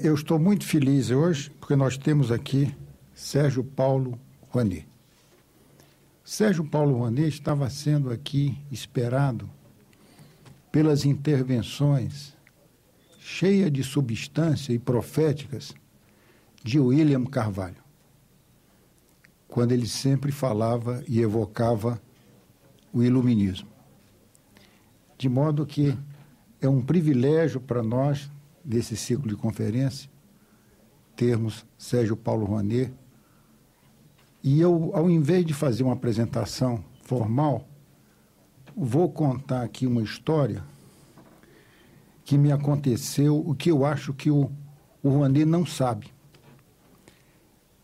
Eu estou muito feliz hoje porque nós temos aqui Sérgio Paulo Rouanet. Sérgio Paulo Rouanet estava sendo aqui esperado pelas intervenções cheias de substância e proféticas de William Carvalho, quando ele sempre falava e evocava o iluminismo. De modo que é um privilégio para nós nesse ciclo de conferência, termos Sérgio Paulo Rouanet. E eu, ao invés de fazer uma apresentação formal, vou contar aqui uma história que me aconteceu, o que eu acho que o, o Rouanet não sabe.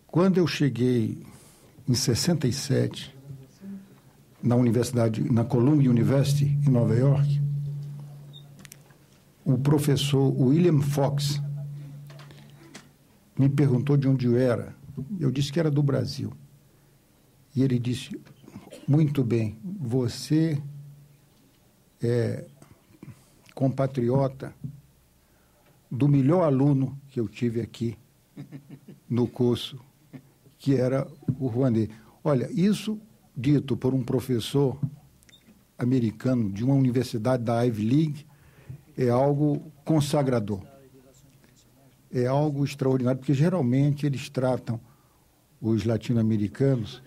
Quando eu cheguei em 67 na Universidade, na Columbia University, em Nova York, o professor William Fox me perguntou de onde eu era. Eu disse que era do Brasil. E ele disse: Muito bem, você é compatriota do melhor aluno que eu tive aqui no curso, que era o Rouanet. Olha, isso dito por um professor americano de uma universidade da Ivy League é algo consagrador. É algo extraordinário, porque geralmente eles tratam os latino-americanos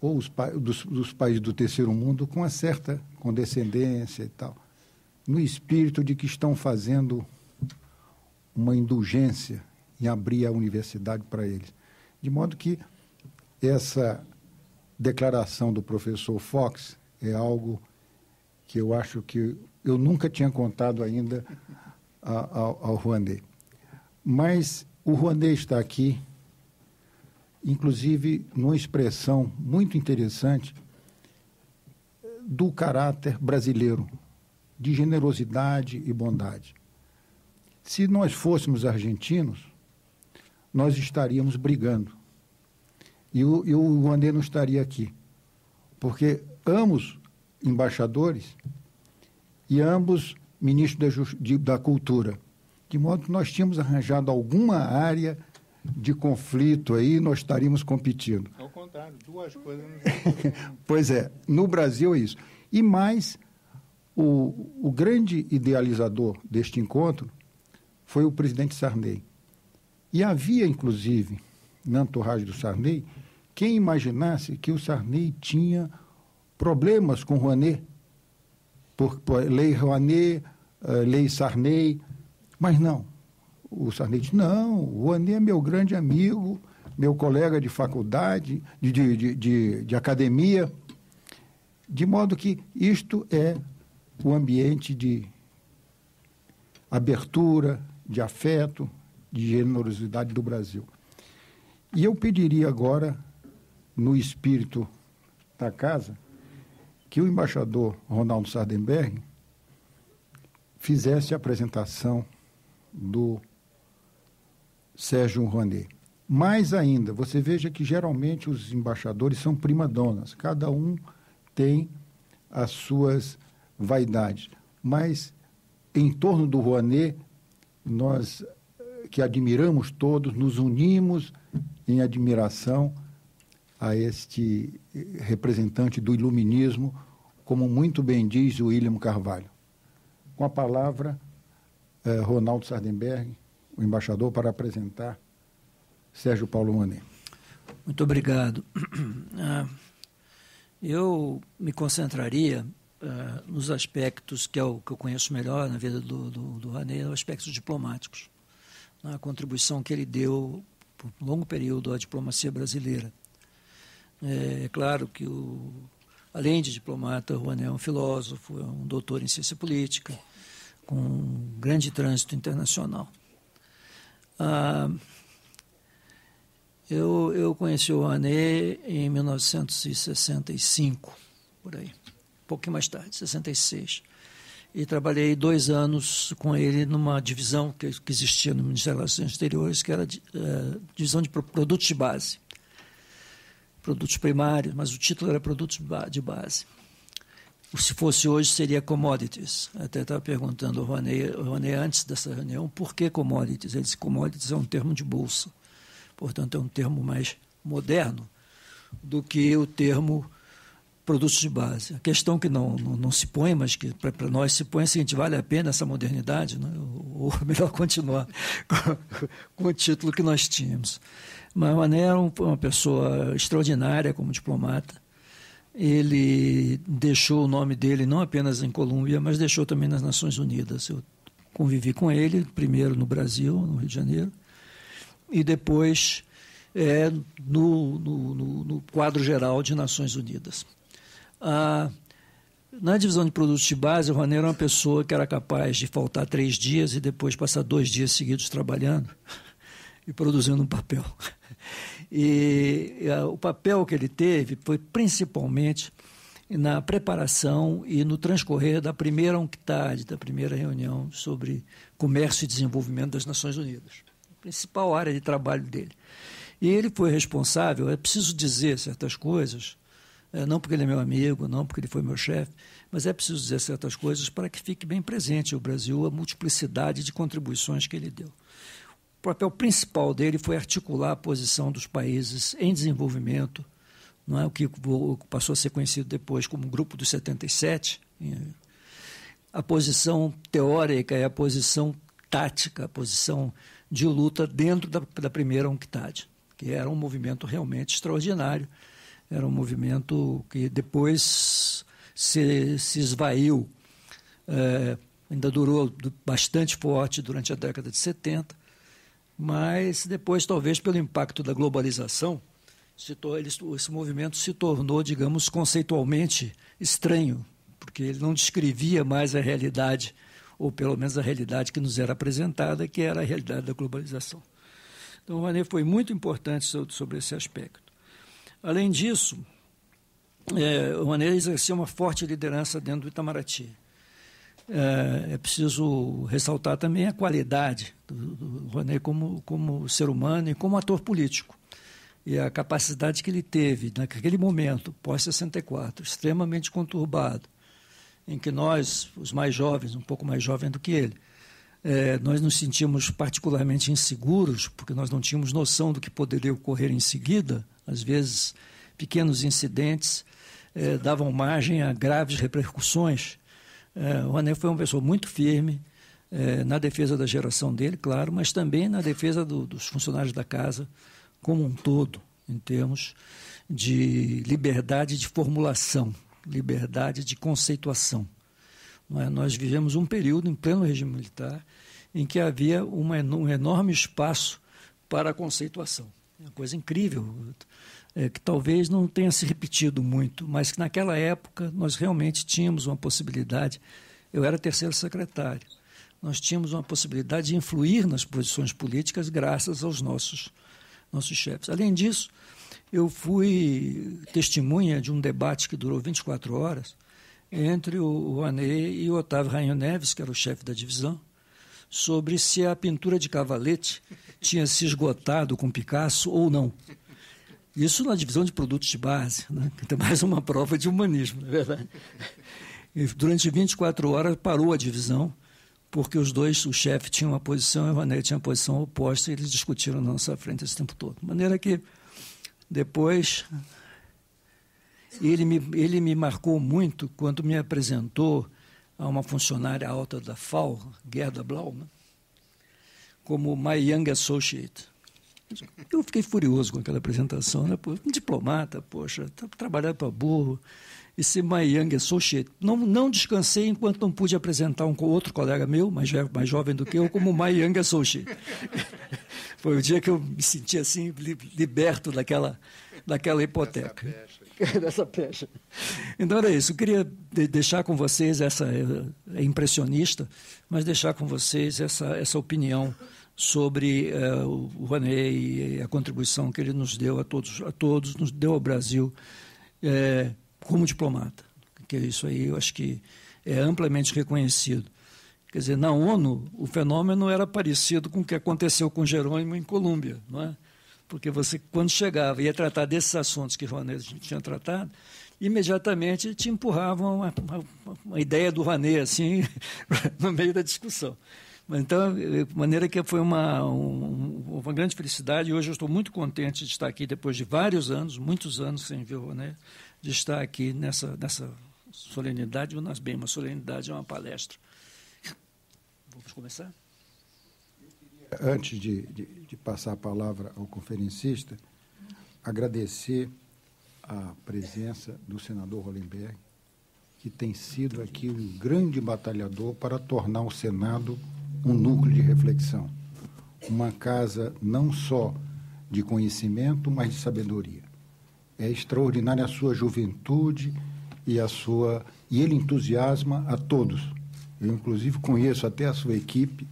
ou os dos, dos, países do terceiro mundo com uma certa condescendência e tal, no espírito de que estão fazendo uma indulgência em abrir a universidade para eles. De modo que essa declaração do professor Fox é algo que eu acho que eu nunca tinha contado ainda ao, ao Rouanet. Mas o Rouanet está aqui, inclusive numa expressão muito interessante do caráter brasileiro, de generosidade e bondade. Se nós fôssemos argentinos, nós estaríamos brigando. E o, e o Rouanet não estaria aqui. Porque ambos embaixadores e ambos ministros da, de, da Cultura. De modo que nós tínhamos arranjado alguma área de conflito aí, nós estaríamos competindo. Ao contrário, duas coisas. pois é, no Brasil é isso. E mais, o, o grande idealizador deste encontro foi o presidente Sarney. E havia, inclusive, na entourage do Sarney, quem imaginasse que o Sarney tinha problemas com Rouanet por, por lei Rouanet, uh, lei Sarney, mas não. O Sarney disse, não, o Rouanet é meu grande amigo, meu colega de faculdade, de, de, de, de academia, de modo que isto é o ambiente de abertura, de afeto, de generosidade do Brasil. E eu pediria agora, no espírito da casa, que o embaixador Ronaldo Sardenberg fizesse a apresentação do Sérgio Rouanet. Mais ainda, você veja que geralmente os embaixadores são primadonas, cada um tem as suas vaidades. Mas em torno do Rouanet, nós eh, que admiramos todos, nos unimos em admiração a este eh, representante do iluminismo, como muito bem diz William Carvalho. Com a palavra, eh, Ronaldo Sardenberg, o embaixador, para apresentar Sérgio Paulo Manet. Muito obrigado. Ah, eu me concentraria ah, nos aspectos que eu, que eu conheço melhor na vida do, do, do Rané, aspectos diplomáticos, na contribuição que ele deu por um longo período à diplomacia brasileira. É, é claro que, o, além de diplomata, o Anel é um filósofo, é um doutor em ciência política, com um grande trânsito internacional. Ah, eu, eu conheci o René em 1965, por aí, um pouquinho mais tarde, 66. E trabalhei dois anos com ele numa divisão que, que existia no Ministério das Relações Exteriores, que era a eh, divisão de produtos de base produtos primários, mas o título era produtos de base. Se fosse hoje, seria commodities. Até estava perguntando ao Ronei antes dessa reunião por que commodities. Ele disse commodities é um termo de bolsa, portanto, é um termo mais moderno do que o termo produtos de base. A questão que não, não, não se põe, mas que para nós se põe é a seguinte, vale a pena essa modernidade? Né? Ou, ou melhor, continuar com, com o título que nós tínhamos. Mas é Mané era uma pessoa extraordinária como diplomata. Ele deixou o nome dele não apenas em Colômbia, mas deixou também nas Nações Unidas. Eu convivi com ele, primeiro no Brasil, no Rio de Janeiro, e depois é, no, no, no, no, quadro geral de Nações Unidas. Ah, na divisão de produtos de base, o Rané era uma pessoa que era capaz de faltar três dias e depois passar dois dias seguidos trabalhando e produzindo um papel. E ah, o papel que ele teve foi principalmente na preparação e no transcorrer da primeira UNCTAD, da primeira reunião sobre comércio e desenvolvimento das Nações Unidas. A principal área de trabalho dele. E ele foi responsável, é preciso dizer certas coisas, eh, não porque ele é meu amigo, não porque ele foi meu chefe, mas é preciso dizer certas coisas para que fique bem presente ao Brasil a multiplicidade de contribuições que ele deu papel principal dele foi articular a posição dos países em desenvolvimento, não é o que passou a ser conhecido depois como Grupo dos 77, a posição teórica e é a posição tática, a posição de luta dentro da, da primeira UNCTAD, que era um movimento realmente extraordinário, era um movimento que depois se, se esvaiu, é, ainda durou bastante forte durante a década de 70, mas depois, talvez pelo impacto da globalização, esse movimento se tornou, digamos, conceitualmente estranho, porque ele não descrevia mais a realidade, ou pelo menos a realidade que nos era apresentada, que era a realidade da globalização. Então, o René foi muito importante sobre esse aspecto. Além disso, é, o René exercia uma forte liderança dentro do Itamaraty. É, é, preciso ressaltar também a qualidade do, do como, como ser humano e como ator político. E a capacidade que ele teve naquele momento, pós-64, extremamente conturbado, em que nós, os mais jovens, um pouco mais jovens do que ele, é, nós nos sentimos particularmente inseguros, porque nós não tínhamos noção do que poderia ocorrer em seguida. Às vezes, pequenos incidentes é, davam margem a graves repercussões. É, o Anel foi uma pessoa muito firme é, na defesa da geração dele, claro, mas também na defesa do, dos funcionários da casa como um todo, em termos de liberdade de formulação, liberdade de conceituação. É? Nós vivemos um período em pleno regime militar em que havia uma, um enorme espaço para a conceituação. É uma coisa incrível é, que talvez não tenha se repetido muito, mas que naquela época nós realmente tínhamos uma possibilidade. Eu era terceiro secretário. Nós tínhamos uma possibilidade de influir nas posições políticas graças aos nossos nossos chefes. Além disso, eu fui testemunha de um debate que durou 24 horas entre o Anê e o Otávio Rainho Neves, que era o chefe da divisão, sobre se a pintura de cavalete tinha se esgotado com Picasso ou não. Isso na divisão de produtos de base, né? que é mais uma prova de humanismo, na é verdade. E durante 24 horas parou a divisão, porque os dois, o chefe tinha uma posição e o Vanetti tinha uma posição oposta, e eles discutiram na nossa frente esse tempo todo. De maneira que, depois, ele me, ele me marcou muito quando me apresentou a uma funcionária alta da FAO, Gerda Blauman, como My Young Associate. Eu fiquei furioso com aquela apresentação, né? um diplomata, poxa, tá trabalhando para burro. Esse Mayang é Soshi. Não, não descansei enquanto não pude apresentar um outro colega meu, mais, mais jovem do que eu, como Mayang é Soshi. Foi o dia que eu me senti assim, liberto daquela, daquela hipoteca. Dessa pecha. Dessa pecha. Então era isso. Eu queria de deixar com vocês essa. É, é impressionista, mas deixar com vocês essa, essa opinião sobre uh, o Rouanet e a contribuição que ele nos deu a todos, a todos nos deu ao Brasil é, como diplomata. Que isso aí eu acho que é amplamente reconhecido. Quer dizer, na ONU o fenômeno era parecido com o que aconteceu com Jerônimo em Colômbia, não é? Porque você, quando chegava e ia tratar desses assuntos que Rouanet tinha tratado, imediatamente te empurravam uma, uma, uma ideia do Rouanet assim, no meio da discussão. Então, de maneira que foi uma, um, uma grande felicidade. Hoje eu estou muito contente de estar aqui depois de vários anos, muitos anos sem ver o Roné, de estar aqui nessa, nessa solenidade. Mas, bem, uma solenidade é uma palestra. Vamos começar? Queria, antes de, de, de passar a palavra ao conferencista, agradecer a presença do senador Hollenberg, que tem sido aqui um grande batalhador para tornar o Senado um núcleo de reflexão, uma casa não só de conhecimento, mas de sabedoria. É extraordinária a sua juventude e a sua e ele entusiasma a todos. Eu inclusive conheço até a sua equipe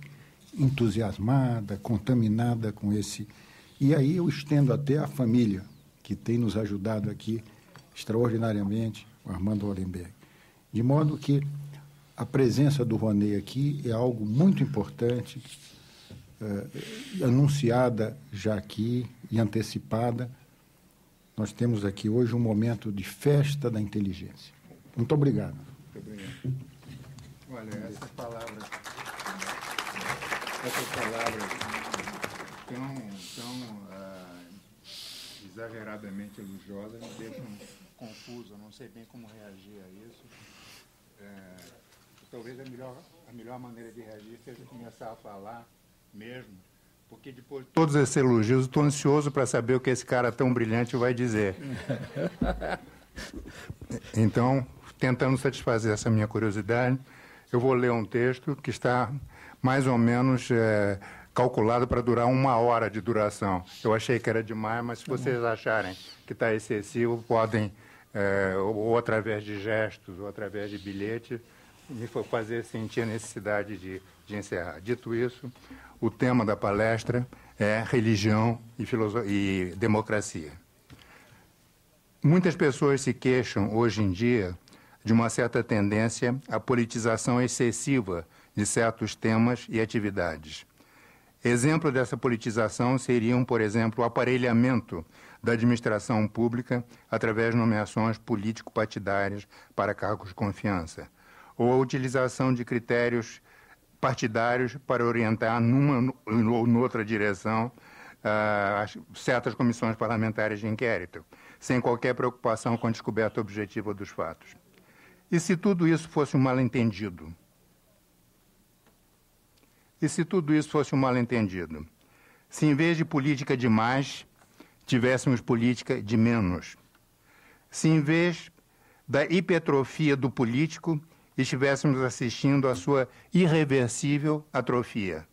entusiasmada, contaminada com esse. E aí eu estendo até a família que tem nos ajudado aqui extraordinariamente, o Armando Orenberg. De modo que a presença do Rouanet aqui é algo muito importante, é, anunciada já aqui e antecipada. Nós temos aqui hoje um momento de festa da inteligência. Muito obrigado. Muito obrigado. Olha, essas palavras, essas palavras tão, tão ah, exageradamente elogiosas me deixam confuso, não sei bem como reagir a isso. É, talvez a melhor, a melhor maneira de reagir seja começar a falar mesmo, porque depois de todos esses elogios, estou ansioso para saber o que esse cara tão brilhante vai dizer. Então, tentando satisfazer essa minha curiosidade, eu vou ler um texto que está mais ou menos é, calculado para durar uma hora de duração. Eu achei que era demais, mas se tá vocês acharem que está excessivo, podem, é, ou, ou através de gestos, ou através de bilhete, me foi fazer sentir a necessidade de, de encerrar. Dito isso, o tema da palestra é religião e, e democracia. Muitas pessoas se queixam hoje em dia de uma certa tendência à politização excessiva de certos temas e atividades. Exemplo dessa politização seriam, por exemplo, o aparelhamento da administração pública através de nomeações político-partidárias para cargos de confiança ou a utilização de critérios partidários para orientar numa ou noutra direção uh, certas comissões parlamentares de inquérito, sem qualquer preocupação com a descoberta objetiva dos fatos. E se tudo isso fosse um mal-entendido? E se tudo isso fosse um mal-entendido? Se em vez de política de mais, tivéssemos política de menos? Se em vez da hipertrofia do político, estivéssemos assistindo à sua irreversível atrofia,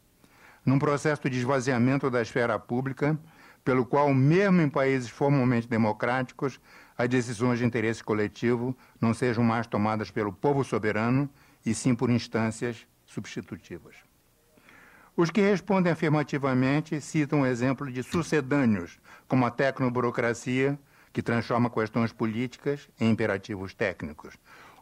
num processo de esvaziamento da esfera pública, pelo qual, mesmo em países formalmente democráticos, as decisões de interesse coletivo não sejam mais tomadas pelo povo soberano e sim por instâncias substitutivas. Os que respondem afirmativamente citam o exemplo de sucedâneos, como a tecnoburocracia, que transforma questões políticas em imperativos técnicos,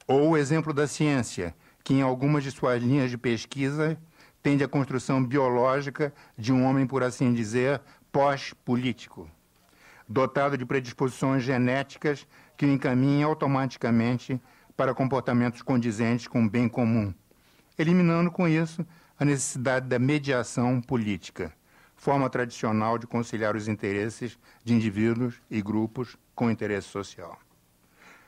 ou o exemplo da ciência, que em algumas de suas linhas de pesquisa tende à construção biológica de um homem, por assim dizer, pós-político, dotado de predisposições genéticas que o encaminham automaticamente para comportamentos condizentes com o bem comum, eliminando com isso a necessidade da mediação política, forma tradicional de conciliar os interesses de indivíduos e grupos com o interesse social.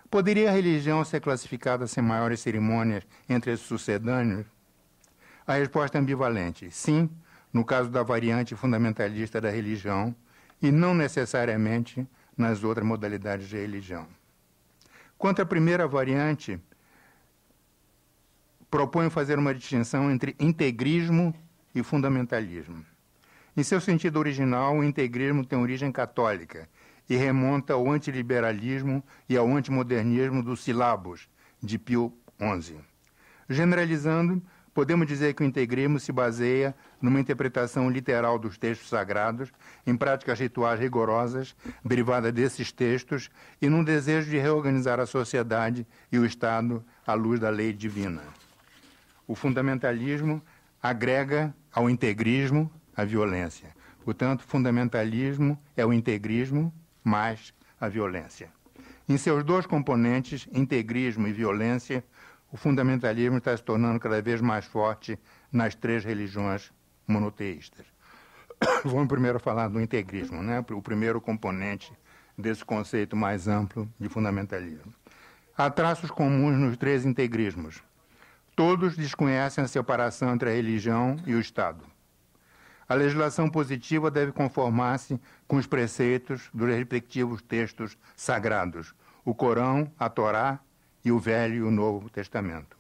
Poderia a religião ser classificada sem maiores cerimônias entre os sucedâneos? A resposta é ambivalente. Sim, no caso da variante fundamentalista da religião, e não necessariamente nas outras modalidades de religião. Quanto à primeira variante, propõe fazer uma distinção entre integrismo e fundamentalismo. Em seu sentido original, o integrismo tem origem católica e remonta ao antiliberalismo e ao antimodernismo dos Silabos, de Pio XI. Generalizando, podemos dizer que o integrismo se baseia numa interpretação literal dos textos sagrados, em práticas rituais rigorosas derivadas desses textos e num desejo de reorganizar a sociedade e o Estado à luz da lei divina. O fundamentalismo agrega ao integrismo a violência. Portanto, fundamentalismo é o integrismo mais a violência. Em seus dois componentes, integrismo e violência, o fundamentalismo está se tornando cada vez mais forte nas três religiões monoteístas. Vamos primeiro falar do integrismo, né? o primeiro componente desse conceito mais amplo de fundamentalismo. Há traços comuns nos três integrismos. Todos desconhecem a separação entre a religião e o Estado. A legislação positiva deve conformar-se com os preceitos dos respectivos textos sagrados, o Corão, a Torá e o Velho e o Novo Testamento.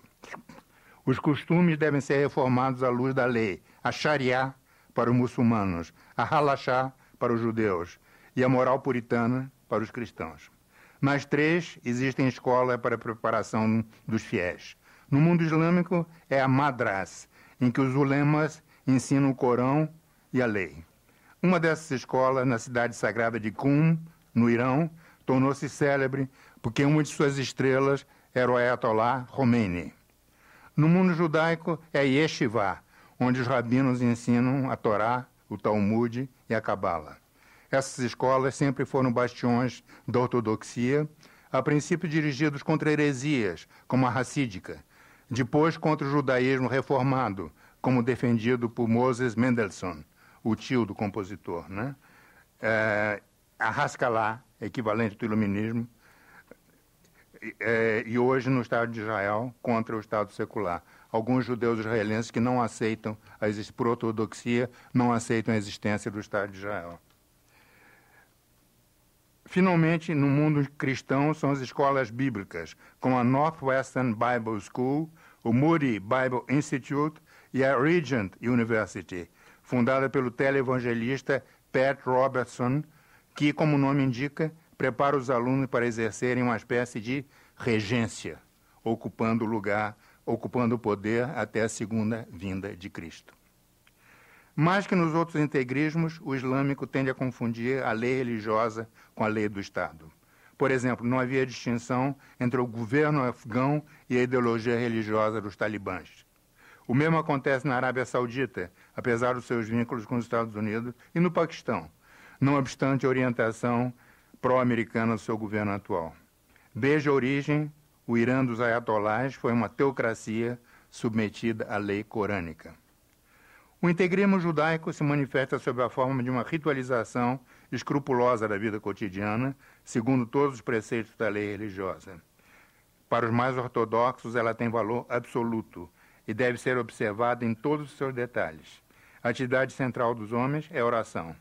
Os costumes devem ser reformados à luz da lei, a Sharia para os muçulmanos, a Halachá para os judeus e a moral puritana para os cristãos. Mais três, existem escolas para a preparação dos fiéis. No mundo islâmico, é a madras, em que os ulemas ensinam o Corão e a lei. Uma dessas escolas, na cidade sagrada de Qum, no Irã, tornou-se célebre porque uma de suas estrelas era o Ayatollah Khomeini. No mundo judaico é Yeshiva, onde os rabinos ensinam a Torá, o Talmud e a Kabbalah. Essas escolas sempre foram bastiões da ortodoxia, a princípio dirigidos contra heresias, como a racídica, depois contra o judaísmo reformado, como defendido por Moses Mendelssohn, o tio do compositor, né? É, equivalente do iluminismo, é, e hoje no Estado de Israel contra o Estado secular. Alguns judeus israelenses que não aceitam, a por ortodoxia, não aceitam a existência do Estado de Israel. Finalmente, no mundo cristão, são as escolas bíblicas, como a Northwestern Bible School, o Moody Bible Institute e a Regent University, fundada pelo televangelista Pat Robertson, que, como o nome indica, prepara os alunos para exercerem uma espécie de regência, ocupando o lugar, ocupando o poder até a segunda vinda de Cristo. Mais que nos outros integrismos, o islâmico tende a confundir a lei religiosa com a lei do Estado. Por exemplo, não havia distinção entre o governo afegão e a ideologia religiosa dos talibãs. O mesmo acontece na Arábia Saudita, apesar dos seus vínculos com os Estados Unidos e no Paquistão, não obstante a orientação pró-americana do seu governo atual. Desde a origem, o Irã dos ayatolás foi uma teocracia submetida à lei corânica. O integrismo judaico se manifesta sob a forma de uma ritualização escrupulosa da vida cotidiana, segundo todos os preceitos da lei religiosa. Para os mais ortodoxos, ela tem valor absoluto e deve ser observada em todos os seus detalhes. A atividade central dos homens é oração.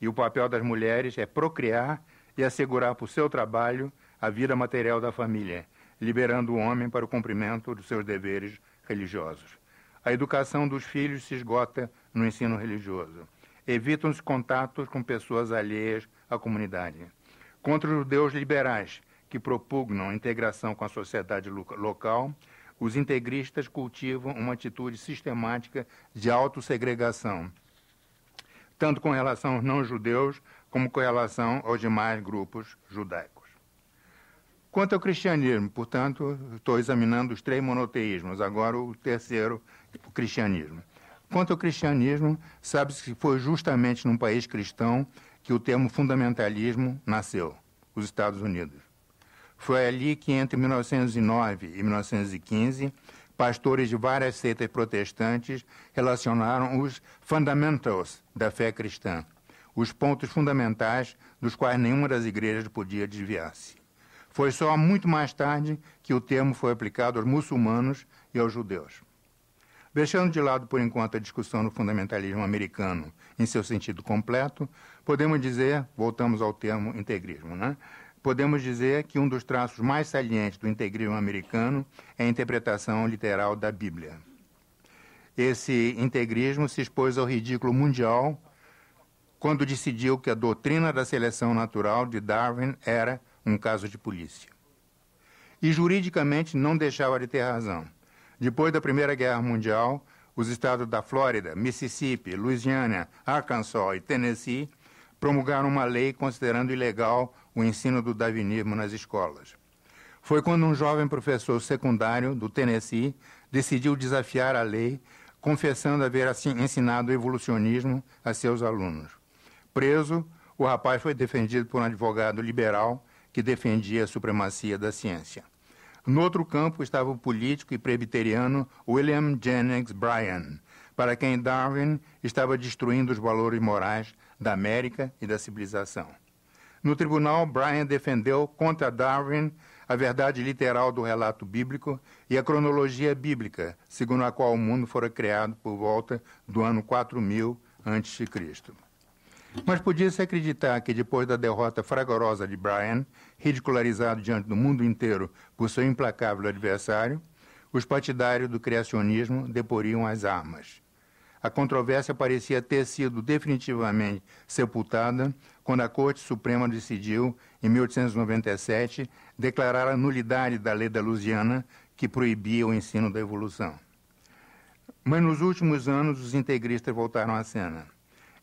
E o papel das mulheres é procriar e assegurar por seu trabalho a vida material da família, liberando o homem para o cumprimento dos seus deveres religiosos. A educação dos filhos se esgota no ensino religioso. Evitam-se contatos com pessoas alheias à comunidade. Contra os judeus liberais, que propugnam a integração com a sociedade local, os integristas cultivam uma atitude sistemática de autossegregação, tanto com relação aos não-judeus como com relação aos demais grupos judaicos. Quanto ao cristianismo, portanto, estou examinando os três monoteísmos, agora o terceiro, o cristianismo. Quanto ao cristianismo, sabe-se que foi justamente num país cristão que o termo fundamentalismo nasceu, os Estados Unidos. Foi ali que, entre 1909 e 1915, pastores de várias seitas protestantes relacionaram os fundamentals da fé cristã, os pontos fundamentais dos quais nenhuma das igrejas podia desviar-se. Foi só muito mais tarde que o termo foi aplicado aos muçulmanos e aos judeus. Deixando de lado por enquanto a discussão do fundamentalismo americano em seu sentido completo, podemos dizer, voltamos ao termo integrismo, né? podemos dizer que um dos traços mais salientes do integrismo americano é a interpretação literal da Bíblia. Esse integrismo se expôs ao ridículo mundial quando decidiu que a doutrina da seleção natural de Darwin era um caso de polícia. E juridicamente não deixava de ter razão. Depois da Primeira Guerra Mundial, os estados da Flórida, Mississippi, Louisiana, Arkansas e Tennessee promulgaram uma lei considerando ilegal o ensino do darwinismo nas escolas. Foi quando um jovem professor secundário do Tennessee decidiu desafiar a lei, confessando haver assim ensinado o evolucionismo a seus alunos. Preso, o rapaz foi defendido por um advogado liberal que defendia a supremacia da ciência. No outro campo estava o político e presbiteriano William Jennings Bryan, para quem Darwin estava destruindo os valores morais da América e da civilização. No tribunal, Bryan defendeu contra Darwin a verdade literal do relato bíblico e a cronologia bíblica, segundo a qual o mundo fora criado por volta do ano 4000 a.C. Mas podia-se acreditar que, depois da derrota fragorosa de Bryan, ridicularizado diante do mundo inteiro por seu implacável adversário, os partidários do criacionismo deporiam as armas. A controvérsia parecia ter sido definitivamente sepultada quando a Corte Suprema decidiu, em 1897, declarar a nulidade da lei da Louisiana que proibia o ensino da evolução. Mas nos últimos anos, os integristas voltaram à cena.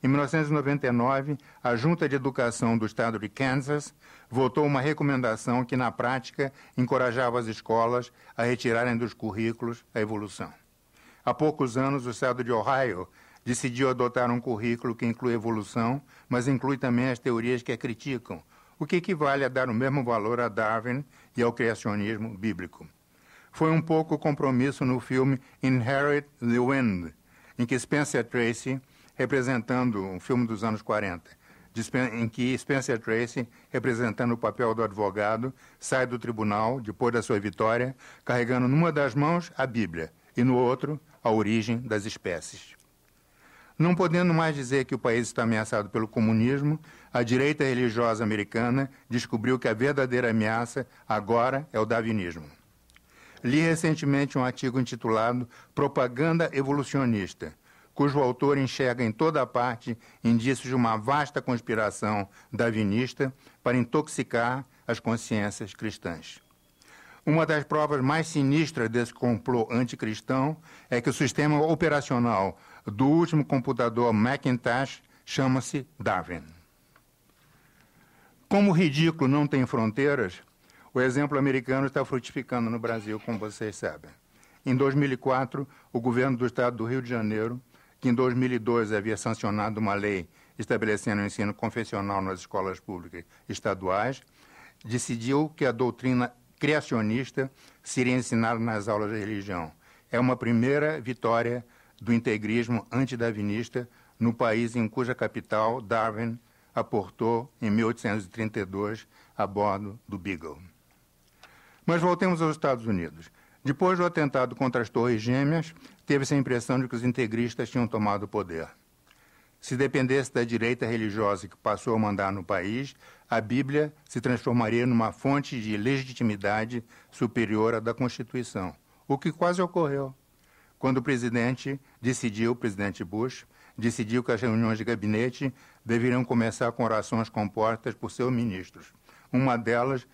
Em 1999, a Junta de Educação do Estado de Kansas votou uma recomendação que, na prática, encorajava as escolas a retirarem dos currículos a evolução. Há poucos anos, o Estado de Ohio decidiu adotar um currículo que inclui evolução, mas inclui também as teorias que a criticam, o que equivale a dar o mesmo valor a Darwin e ao criacionismo bíblico. Foi um pouco o compromisso no filme Inherit the Wind, em que Spencer Tracy, representando um filme dos anos 40, em que Spencer Tracy, representando o papel do advogado, sai do tribunal, depois da sua vitória, carregando numa das mãos a Bíblia e no outro a origem das espécies. Não podendo mais dizer que o país está ameaçado pelo comunismo, a direita religiosa americana descobriu que a verdadeira ameaça agora é o darwinismo. Li recentemente um artigo intitulado Propaganda Evolucionista, cujo autor enxerga em toda a parte indícios de uma vasta conspiração darwinista para intoxicar as consciências cristãs. Uma das provas mais sinistras desse complô anticristão é que o sistema operacional do último computador Macintosh chama-se Darwin. Como o ridículo não tem fronteiras, o exemplo americano está frutificando no Brasil, como vocês sabem. Em 2004, o governo do estado do Rio de Janeiro, que em 2002 havia sancionado uma lei estabelecendo o ensino confessional nas escolas públicas estaduais, decidiu que a doutrina criacionista seria ensinada nas aulas de religião. É uma primeira vitória do integrismo antidarwinista no país em cuja capital Darwin aportou em 1832 a bordo do Beagle. Mas voltemos aos Estados Unidos. Depois do atentado contra as Torres Gêmeas, teve-se a impressão de que os integristas tinham tomado o poder. Se dependesse da direita religiosa que passou a mandar no país, a Bíblia se transformaria numa fonte de legitimidade superior à da Constituição, o que quase ocorreu quando o presidente decidiu, o presidente Bush, decidiu que as reuniões de gabinete deveriam começar com orações compostas por seus ministros. Uma delas,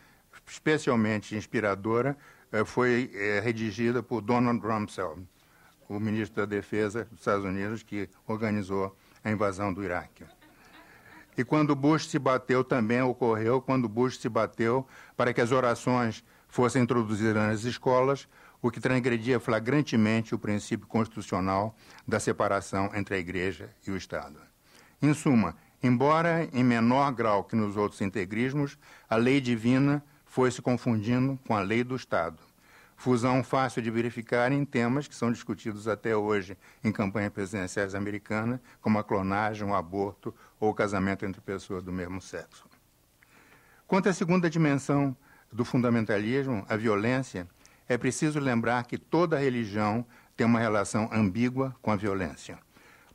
especialmente inspiradora, eh, foi eh, redigida por Donald Rumsfeld, o ministro da Defesa dos Estados Unidos, que organizou a invasão do Iraque. E quando Bush se bateu, também ocorreu, quando Bush se bateu para que as orações fossem introduzidas nas escolas, o que transgredia flagrantemente o princípio constitucional da separação entre a Igreja e o Estado. Em suma, embora em menor grau que nos outros integrismos, a lei divina foi se confundindo com a lei do Estado. Fusão fácil de verificar em temas que são discutidos até hoje em campanhas presidenciais americanas, como a clonagem, o aborto ou o casamento entre pessoas do mesmo sexo. Quanto à segunda dimensão do fundamentalismo, a violência, é preciso lembrar que toda religião tem uma relação ambígua com a violência.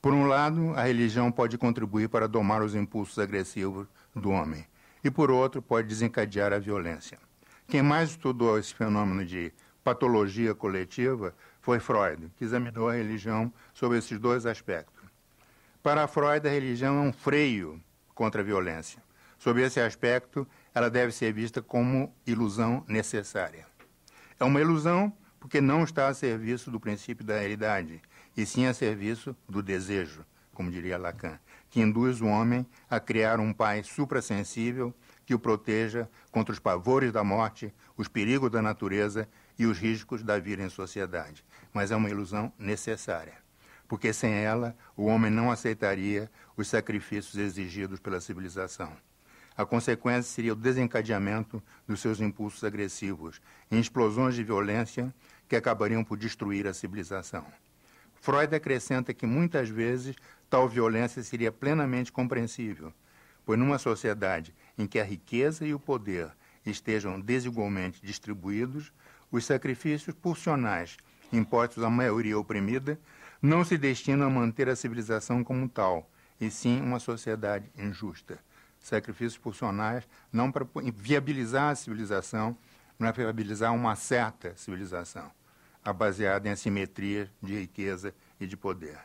Por um lado, a religião pode contribuir para domar os impulsos agressivos do homem, e por outro, pode desencadear a violência. Quem mais estudou esse fenômeno de patologia coletiva foi Freud, que examinou a religião sob esses dois aspectos. Para Freud, a religião é um freio contra a violência. Sob esse aspecto, ela deve ser vista como ilusão necessária. É uma ilusão porque não está a serviço do princípio da realidade, e sim a serviço do desejo, como diria Lacan, que induz o homem a criar um pai suprassensível que o proteja contra os pavores da morte, os perigos da natureza e os riscos da vida em sociedade. Mas é uma ilusão necessária, porque sem ela o homem não aceitaria os sacrifícios exigidos pela civilização. A consequência seria o desencadeamento dos seus impulsos agressivos em explosões de violência que acabariam por destruir a civilização. Freud acrescenta que muitas vezes tal violência seria plenamente compreensível, pois numa sociedade em que a riqueza e o poder estejam desigualmente distribuídos, os sacrifícios pulsionais impostos à maioria oprimida não se destinam a manter a civilização como tal, e sim uma sociedade injusta sacrifícios pulsionais, não para viabilizar a civilização, não é viabilizar uma certa civilização, baseada em assimetria de riqueza e de poder.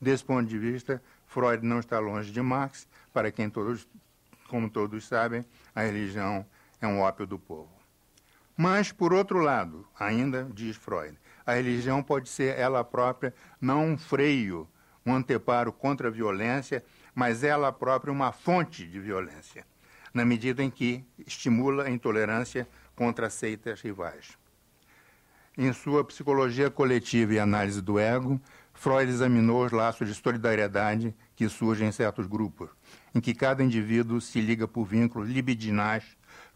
Desse ponto de vista, Freud não está longe de Marx, para quem todos, como todos sabem, a religião é um ópio do povo. Mas, por outro lado, ainda diz Freud, a religião pode ser ela própria não um freio um anteparo contra a violência, mas ela própria é uma fonte de violência, na medida em que estimula a intolerância contra seitas rivais. Em sua Psicologia Coletiva e Análise do Ego, Freud examinou os laços de solidariedade que surgem em certos grupos, em que cada indivíduo se liga por vínculos libidinais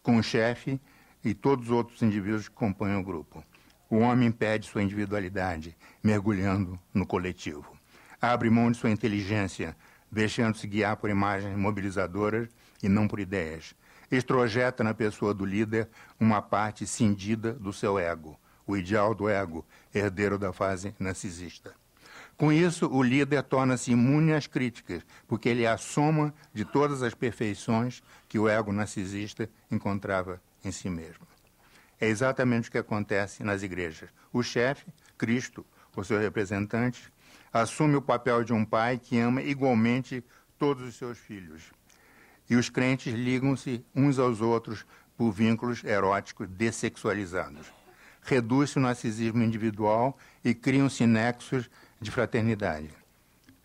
com o chefe e todos os outros indivíduos que compõem o grupo. O homem perde sua individualidade, mergulhando no coletivo abre mão de sua inteligência, deixando-se guiar por imagens mobilizadoras e não por ideias. Extrojeta na pessoa do líder uma parte cindida do seu ego, o ideal do ego, herdeiro da fase narcisista. Com isso, o líder torna-se imune às críticas, porque ele é a soma de todas as perfeições que o ego narcisista encontrava em si mesmo. É exatamente o que acontece nas igrejas. O chefe, Cristo, o seu representante assume o papel de um pai que ama igualmente todos os seus filhos. E os crentes ligam-se uns aos outros por vínculos eróticos dessexualizados. Reduz-se o narcisismo individual e criam-se nexos de fraternidade.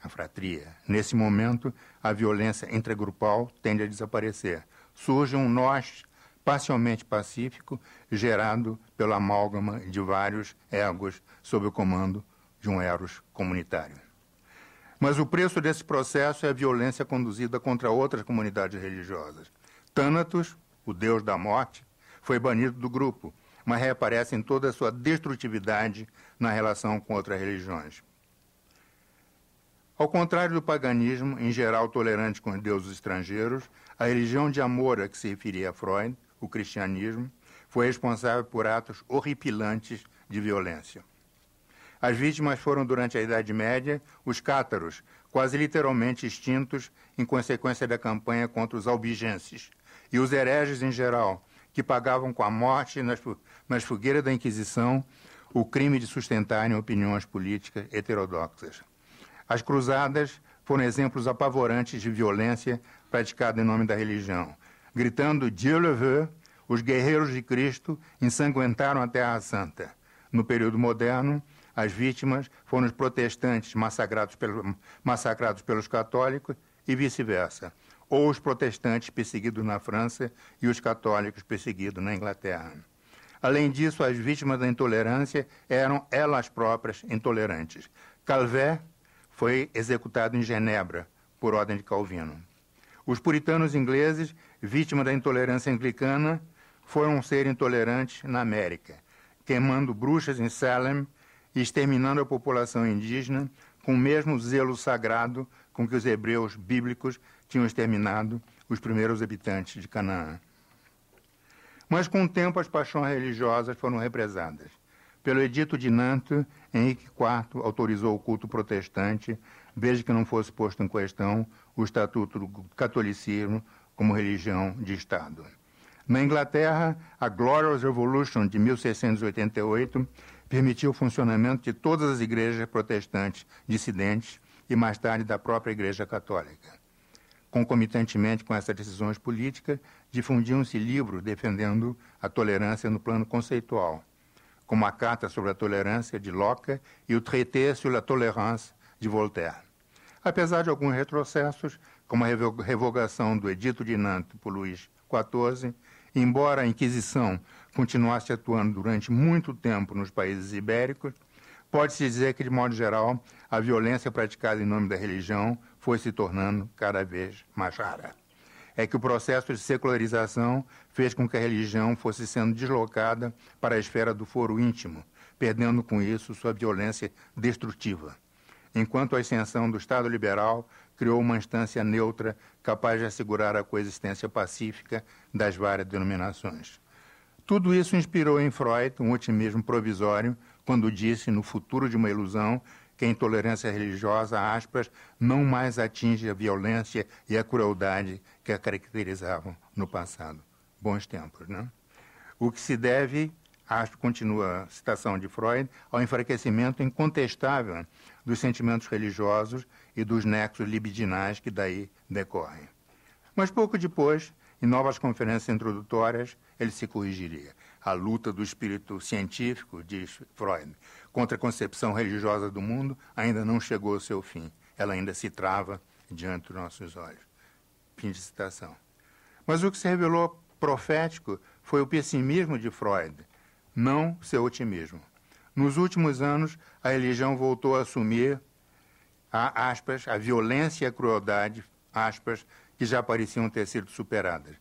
A fratria. Nesse momento, a violência intragrupal tende a desaparecer. Surge um nós parcialmente pacífico, gerado pela amálgama de vários egos sob o comando de um eros comunitário. Mas o preço desse processo é a violência conduzida contra outras comunidades religiosas. Tânatos, o deus da morte, foi banido do grupo, mas reaparece em toda a sua destrutividade na relação com outras religiões. Ao contrário do paganismo, em geral tolerante com os deuses estrangeiros, a religião de amor a que se referia Freud, o cristianismo, foi responsável por atos horripilantes de violência. As vítimas foram, durante a Idade Média, os cátaros, quase literalmente extintos em consequência da campanha contra os albigenses, e os hereges em geral, que pagavam com a morte nas, fogueiras da Inquisição o crime de sustentarem opiniões políticas heterodoxas. As cruzadas foram exemplos apavorantes de violência praticada em nome da religião. Gritando Dieu le veut, os guerreiros de Cristo ensanguentaram a Terra Santa. No período moderno, as vítimas foram os protestantes massacrados, pelo, massacrados pelos católicos e vice-versa, ou os protestantes perseguidos na França e os católicos perseguidos na Inglaterra. Além disso, as vítimas da intolerância eram elas próprias intolerantes. Calvé foi executado em Genebra, por ordem de Calvino. Os puritanos ingleses, vítimas da intolerância anglicana, foram ser intolerantes na América, queimando bruxas em Salem exterminando a população indígena com o mesmo zelo sagrado com que os hebreus bíblicos tinham exterminado os primeiros habitantes de Canaã. Mas com o tempo as paixões religiosas foram represadas. Pelo Edito de Nantes, Henrique IV autorizou o culto protestante, desde que não fosse posto em questão o estatuto do catolicismo como religião de Estado. Na Inglaterra, a Glorious Revolution de 1688 permitiu o funcionamento de todas as igrejas protestantes dissidentes e mais tarde da própria Igreja Católica. Concomitantemente com essas decisões políticas, difundiam-se livros defendendo a tolerância no plano conceitual, como a Carta sobre a Tolerância de Locke e o Traité sur la Tolérance de Voltaire. Apesar de alguns retrocessos, como a revogação do Edito de Nantes por Luís XIV, embora a Inquisição continuasse atuando durante muito tempo nos países ibéricos, pode-se dizer que, de modo geral, a violência praticada em nome da religião foi se tornando cada vez mais rara. É que o processo de secularização fez com que a religião fosse sendo deslocada para a esfera do foro íntimo, perdendo com isso sua violência destrutiva. Enquanto a ascensão do Estado liberal criou uma instância neutra capaz de assegurar a coexistência pacífica das várias denominações. Tudo isso inspirou em Freud um otimismo provisório quando disse, no futuro de uma ilusão, que a intolerância religiosa, aspas, não mais atinge a violência e a crueldade que a caracterizavam no passado. Bons tempos, né? O que se deve, acho, continua a citação de Freud, ao enfraquecimento incontestável dos sentimentos religiosos e dos nexos libidinais que daí decorrem. Mas pouco depois, em novas conferências introdutórias, ele se corrigiria. A luta do espírito científico, diz Freud, contra a concepção religiosa do mundo ainda não chegou ao seu fim. Ela ainda se trava diante dos nossos olhos. Fim de citação. Mas o que se revelou profético foi o pessimismo de Freud, não seu otimismo. Nos últimos anos, a religião voltou a assumir a, aspas, a violência e a crueldade, aspas, que já pareciam ter sido superadas.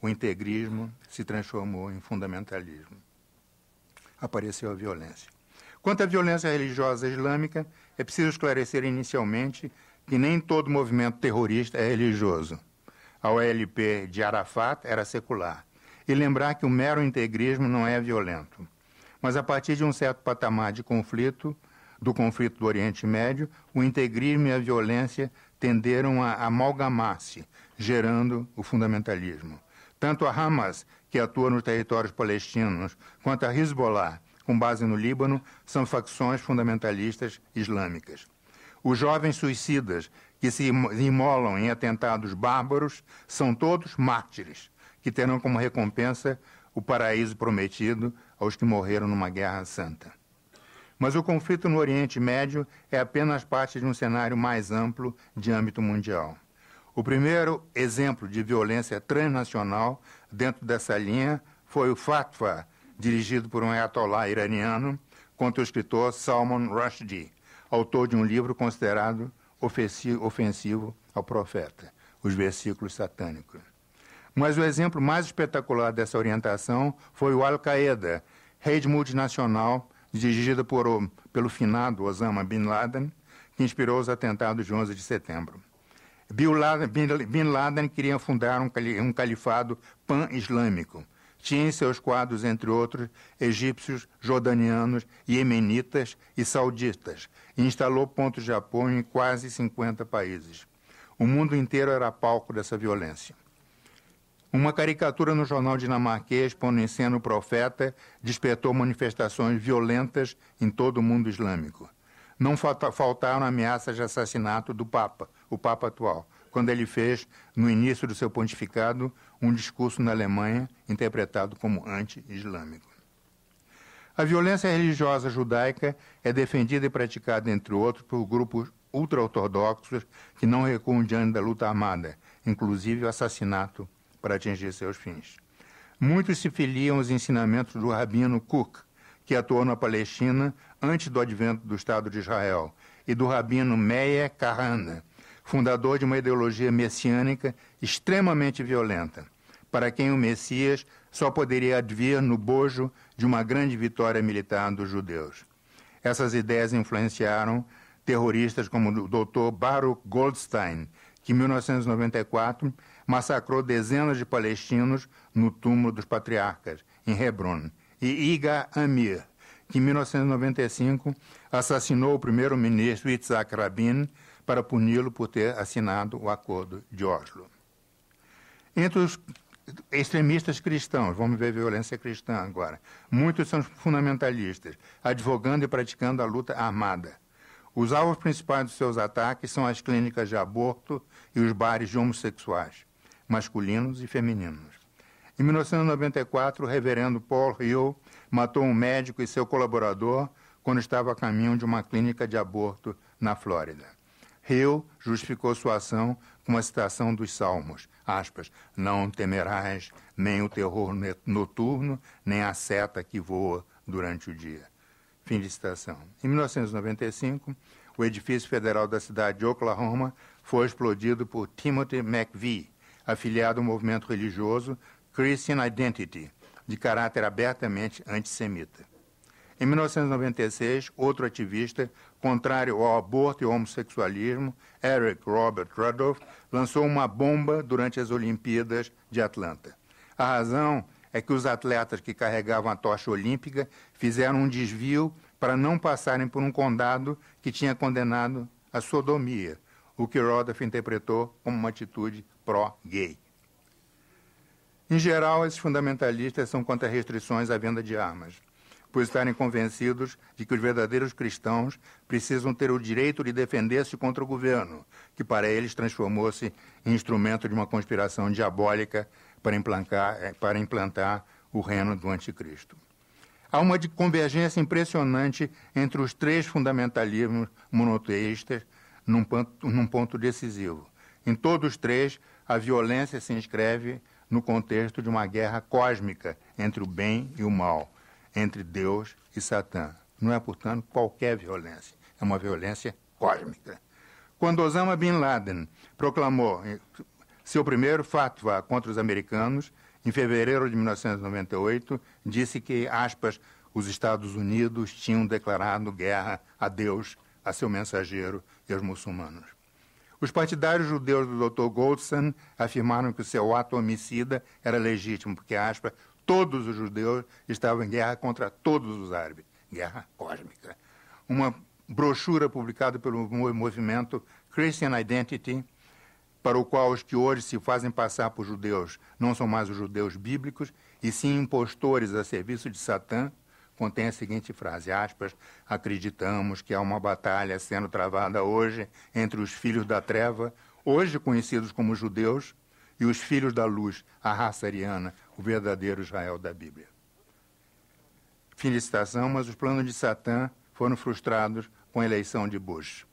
O integrismo se transformou em fundamentalismo. Apareceu a violência. Quanto à violência religiosa islâmica, é preciso esclarecer inicialmente que nem todo movimento terrorista é religioso. A OLP de Arafat era secular. E lembrar que o mero integrismo não é violento. Mas a partir de um certo patamar de conflito, do conflito do Oriente Médio, o integrismo e a violência tenderam a amalgamar-se, gerando o fundamentalismo. Tanto a Hamas, que atua nos territórios palestinos, quanto a Hezbollah, com base no Líbano, são facções fundamentalistas islâmicas. Os jovens suicidas que se imolam em atentados bárbaros são todos mártires, que terão como recompensa o paraíso prometido aos que morreram numa guerra santa. Mas o conflito no Oriente Médio é apenas parte de um cenário mais amplo de âmbito mundial. O primeiro exemplo de violência transnacional dentro dessa linha foi o Fatwa, dirigido por um ayatollah iraniano, contra o escritor Salman Rushdie, autor de um livro considerado ofensivo ao profeta, os versículos satânicos. Mas o exemplo mais espetacular dessa orientação foi o Al-Qaeda, rede multinacional dirigida por, oh, pelo finado Osama Bin Laden, que inspirou os atentados de 11 de setembro. Bin Laden, Bin Laden queria fundar um, um califado pan-islâmico. Tinha em seus quadros, entre outros, egípcios, jordanianos, iemenitas e sauditas, e instalou pontos de apoio em quase 50 países. O mundo inteiro era palco dessa violência. Uma caricatura no jornal dinamarquês pondo em cena o profeta despertou manifestações violentas em todo o mundo islâmico. Não faltaram ameaças de assassinato do Papa, o Papa atual, quando ele fez, no início do seu pontificado, um discurso na Alemanha interpretado como anti-islâmico. A violência religiosa judaica é defendida e praticada, entre outros, por grupos ultra-ortodoxos que não recuam diante da luta armada, inclusive o assassinato para atingir seus fins. Muitos se filiam aos ensinamentos do rabino Cook, que atuou na Palestina antes do advento do Estado de Israel, e do rabino Meir Kahana, fundador de uma ideologia messiânica extremamente violenta, para quem o Messias só poderia advir no bojo de uma grande vitória militar dos judeus. Essas ideias influenciaram terroristas como o Dr. Baruch Goldstein, que em 1994 massacrou dezenas de palestinos no túmulo dos patriarcas, em Hebron, e Iga Amir, que em 1995 assassinou o primeiro-ministro Yitzhak Rabin para puni-lo por ter assinado o Acordo de Oslo. Entre os extremistas cristãos, vamos ver violência cristã agora, muitos são fundamentalistas, advogando e praticando a luta armada. Os alvos principais dos seus ataques são as clínicas de aborto e os bares de homossexuais masculinos e femininos. Em 1994, o reverendo Paul Hill matou um médico e seu colaborador quando estava a caminho de uma clínica de aborto na Flórida. Hill justificou sua ação com uma citação dos Salmos, aspas, não temerás nem o terror noturno, nem a seta que voa durante o dia. Fim de citação. Em 1995, o edifício federal da cidade de Oklahoma foi explodido por Timothy McVeigh, afiliado ao movimento religioso Christian Identity, de caráter abertamente antissemita. Em 1996, outro ativista contrário ao aborto e ao homossexualismo, Eric Robert Rudolph, lançou uma bomba durante as Olimpíadas de Atlanta. A razão é que os atletas que carregavam a tocha olímpica fizeram um desvio para não passarem por um condado que tinha condenado a sodomia, o que Rodolphe interpretou como uma atitude pró-gay. Em geral, esses fundamentalistas são contra restrições à venda de armas, por estarem convencidos de que os verdadeiros cristãos precisam ter o direito de defender-se contra o governo, que para eles transformou-se em instrumento de uma conspiração diabólica para implantar, eh, para implantar o reino do anticristo. Há uma convergência impressionante entre os três fundamentalismos monoteístas num ponto, num ponto decisivo. Em todos os três, a violência se inscreve no contexto de uma guerra cósmica entre o bem e o mal, entre Deus e Satã. Não é, portanto, qualquer violência, é uma violência cósmica. Quando Osama Bin Laden proclamou eh, seu primeiro fatwa contra os americanos, em fevereiro de 1998, disse que, aspas, os Estados Unidos tinham declarado guerra a Deus a seu mensageiro e aos muçulmanos. Os partidários judeus do Dr. Goldson afirmaram que o seu ato homicida era legítimo, porque, aspas, todos os judeus estavam em guerra contra todos os árabes. Guerra cósmica. Uma brochura publicada pelo movimento Christian Identity, para o qual os que hoje se fazem passar por judeus não são mais os judeus bíblicos, e sim impostores a serviço de Satã, contém a seguinte frase, aspas, acreditamos que há uma batalha sendo travada hoje entre os filhos da treva, hoje conhecidos como judeus, e os filhos da luz, a raça ariana, o verdadeiro Israel da Bíblia. Fim de citação, mas os planos de Satã foram frustrados com a eleição de Bush.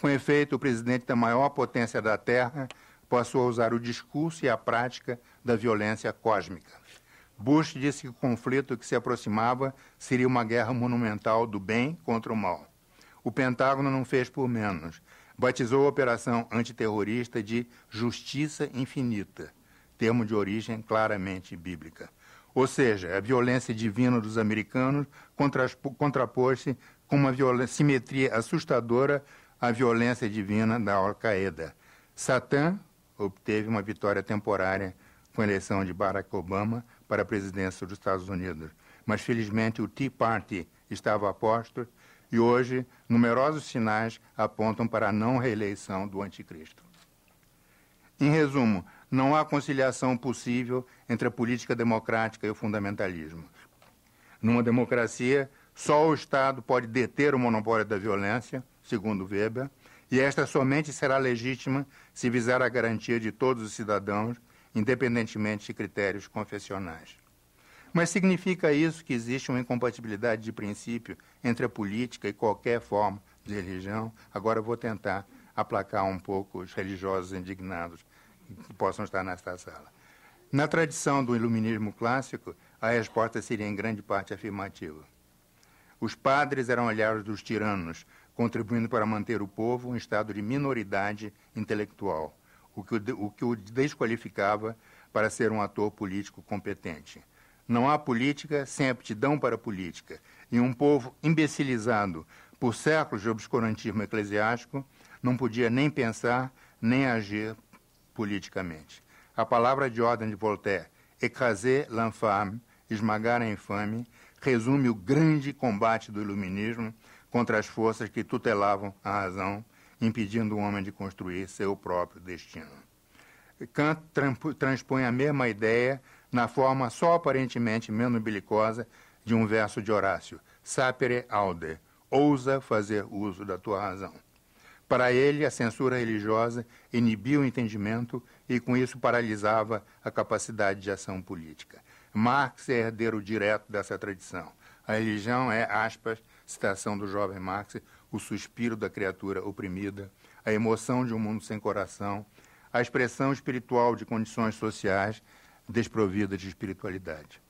Com efeito, o presidente da maior potência da Terra passou a usar o discurso e a prática da violência cósmica. Bush disse que o conflito que se aproximava seria uma guerra monumental do bem contra o mal. O Pentágono não fez por menos. Batizou a operação antiterrorista de Justiça Infinita, termo de origem claramente bíblica. Ou seja, a violência divina dos americanos contrapôs-se com uma simetria assustadora à violência divina da Al-Qaeda. Satã obteve uma vitória temporária com a eleição de Barack Obama, para a presidência dos Estados Unidos. Mas, felizmente, o Tea Party estava a posto e hoje numerosos sinais apontam para a não reeleição do anticristo. Em resumo, não há conciliação possível entre a política democrática e o fundamentalismo. Numa democracia, só o Estado pode deter o monopólio da violência, segundo Weber, e esta somente será legítima se visar a garantia de todos os cidadãos independentemente de critérios confessionais. Mas significa isso que existe uma incompatibilidade de princípio entre a política e qualquer forma de religião? Agora vou tentar aplacar um pouco os religiosos indignados que possam estar nesta sala. Na tradição do iluminismo clássico, a resposta seria em grande parte afirmativa. Os padres eram olhados dos tiranos, contribuindo para manter o povo em estado de minoridade intelectual o que o, o que o desqualificava para ser um ator político competente. Não há política sem aptidão para a política, e um povo imbecilizado por séculos de obscurantismo eclesiástico não podia nem pensar nem agir politicamente. A palavra de ordem de Voltaire, écraser l'infâme, esmagar a infame, resume o grande combate do iluminismo contra as forças que tutelavam a razão impedindo o homem de construir seu próprio destino. Kant transpõe a mesma ideia na forma só aparentemente menos belicosa de um verso de Horácio: Sapere aude, ousa fazer uso da tua razão. Para ele, a censura religiosa inibia o entendimento e, com isso, paralisava a capacidade de ação política. Marx é herdeiro direto dessa tradição. A religião é, aspas, citação do jovem Marx, o suspiro da criatura oprimida, a emoção de um mundo sem coração, a expressão espiritual de condições sociais desprovidas de espiritualidade.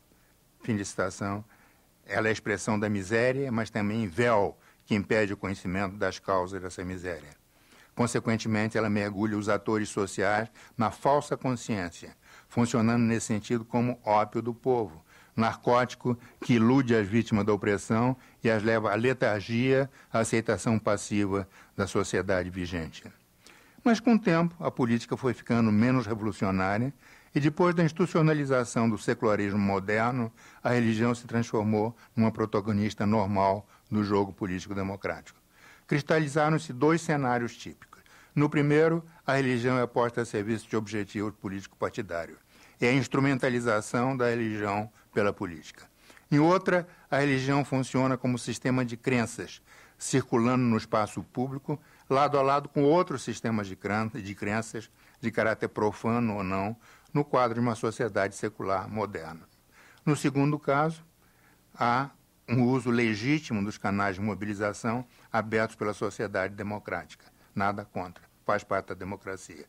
Fim de citação. Ela é a expressão da miséria, mas também véu que impede o conhecimento das causas dessa miséria. Consequentemente, ela mergulha os atores sociais na falsa consciência, funcionando nesse sentido como ópio do povo, narcótico que ilude as vítimas da opressão e as leva à letargia, à aceitação passiva da sociedade vigente. Mas com o tempo, a política foi ficando menos revolucionária e depois da institucionalização do secularismo moderno, a religião se transformou numa protagonista normal do jogo político-democrático. Cristalizaram-se dois cenários típicos. No primeiro, a religião é posta a serviço de objetivos político-partidários. É a instrumentalização da religião pela política. Em outra, a religião funciona como sistema de crenças, circulando no espaço público, lado a lado com outros sistemas de, crenças, de caráter profano ou não, no quadro de uma sociedade secular moderna. No segundo caso, há um uso legítimo dos canais de mobilização abertos pela sociedade democrática. Nada contra, faz parte da democracia.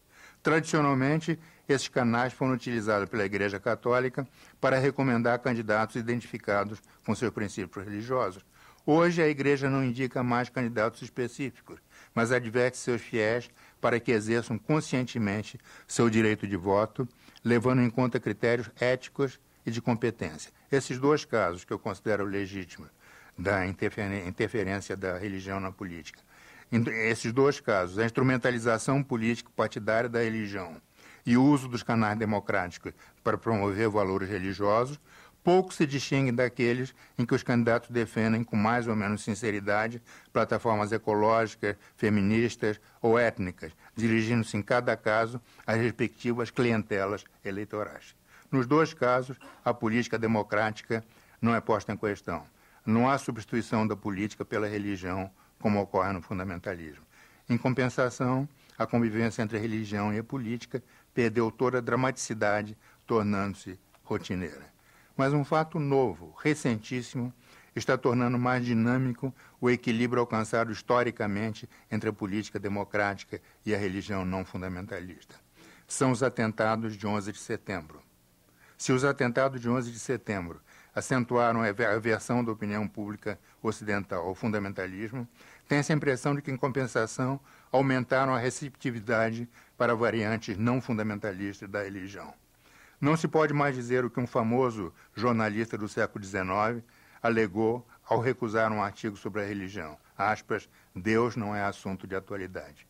Tradicionalmente, esses canais foram utilizados pela Igreja Católica para recomendar candidatos identificados com seus princípios religiosos. Hoje, a Igreja não indica mais candidatos específicos, mas adverte seus fiéis para que exerçam conscientemente seu direito de voto, levando em conta critérios éticos e de competência. Esses dois casos que eu considero legítimos da interferência da religião na política esses dois casos, a instrumentalização político-partidária da religião e o uso dos canais democráticos para promover valores religiosos, pouco se distingue daqueles em que os candidatos defendem com mais ou menos sinceridade plataformas ecológicas, feministas ou étnicas, dirigindo-se em cada caso às respectivas clientelas eleitorais. Nos dois casos, a política democrática não é posta em questão. Não há substituição da política pela religião como ocorre no fundamentalismo. Em compensação, a convivência entre a religião e a política perdeu toda a dramaticidade, tornando-se rotineira. Mas um fato novo, recentíssimo, está tornando mais dinâmico o equilíbrio alcançado historicamente entre a política democrática e a religião não fundamentalista. São os atentados de 11 de setembro. Se os atentados de 11 de setembro acentuaram a versão da opinião pública ocidental ao fundamentalismo, tem-se a impressão de que, em compensação, aumentaram a receptividade para variantes não fundamentalistas da religião. Não se pode mais dizer o que um famoso jornalista do século XIX alegou ao recusar um artigo sobre a religião. Aspas, Deus não é assunto de atualidade.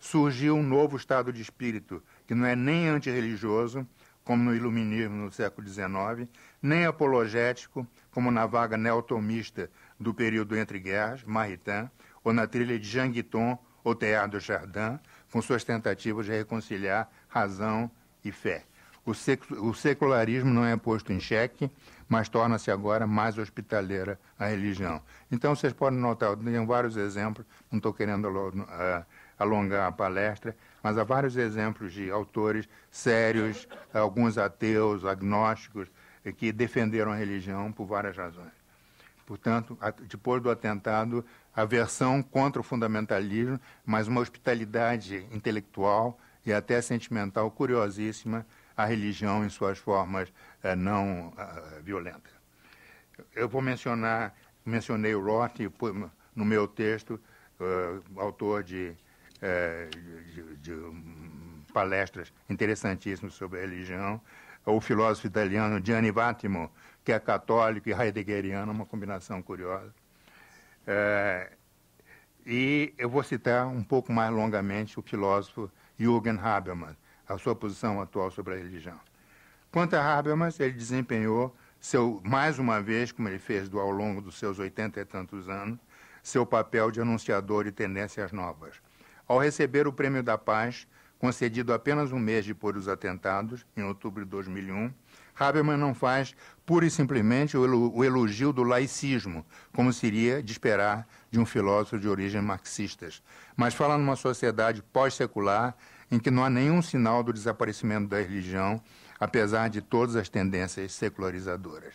Surgiu um novo estado de espírito que não é nem antirreligioso, como no iluminismo no século XIX, nem apologético, como na vaga neotomista do período entre guerras, Maritain, ou na trilha de Jean Guiton ou Théard de Chardin, com suas tentativas de reconciliar razão e fé. O secularismo não é posto em xeque, mas torna-se agora mais hospitaleira a religião. Então, vocês podem notar, eu tenho vários exemplos, não estou querendo ah, alongar a palestra, mas há vários exemplos de autores sérios, alguns ateus, agnósticos, é que defenderam a religião por várias razões. Portanto, depois do atentado, aversão contra o fundamentalismo, mas uma hospitalidade intelectual e até sentimental curiosíssima à religião em suas formas eh, não eh, violentas. Eu vou mencionar, mencionei o Roth no meu texto, eh, autor de, de, de palestras interessantíssimas sobre a religião, o filósofo italiano Gianni Vattimo, que é católico e heideggeriano, uma combinação curiosa. É, e eu vou citar um pouco mais longamente o filósofo Jürgen Habermas, a sua posição atual sobre a religião. Quanto a Habermas, ele desempenhou seu, mais uma vez, como ele fez ao longo dos seus oitenta e tantos anos, seu papel de anunciador de tendências novas. Ao receber o Prêmio da Paz concedido apenas um mês depois dos atentados, em outubro de 2001, Habermas não faz pura e simplesmente o elogio do laicismo, como seria de esperar de um filósofo de origem marxista, mas fala numa sociedade pós-secular em que não há nenhum sinal do desaparecimento da religião, apesar de todas as tendências secularizadoras.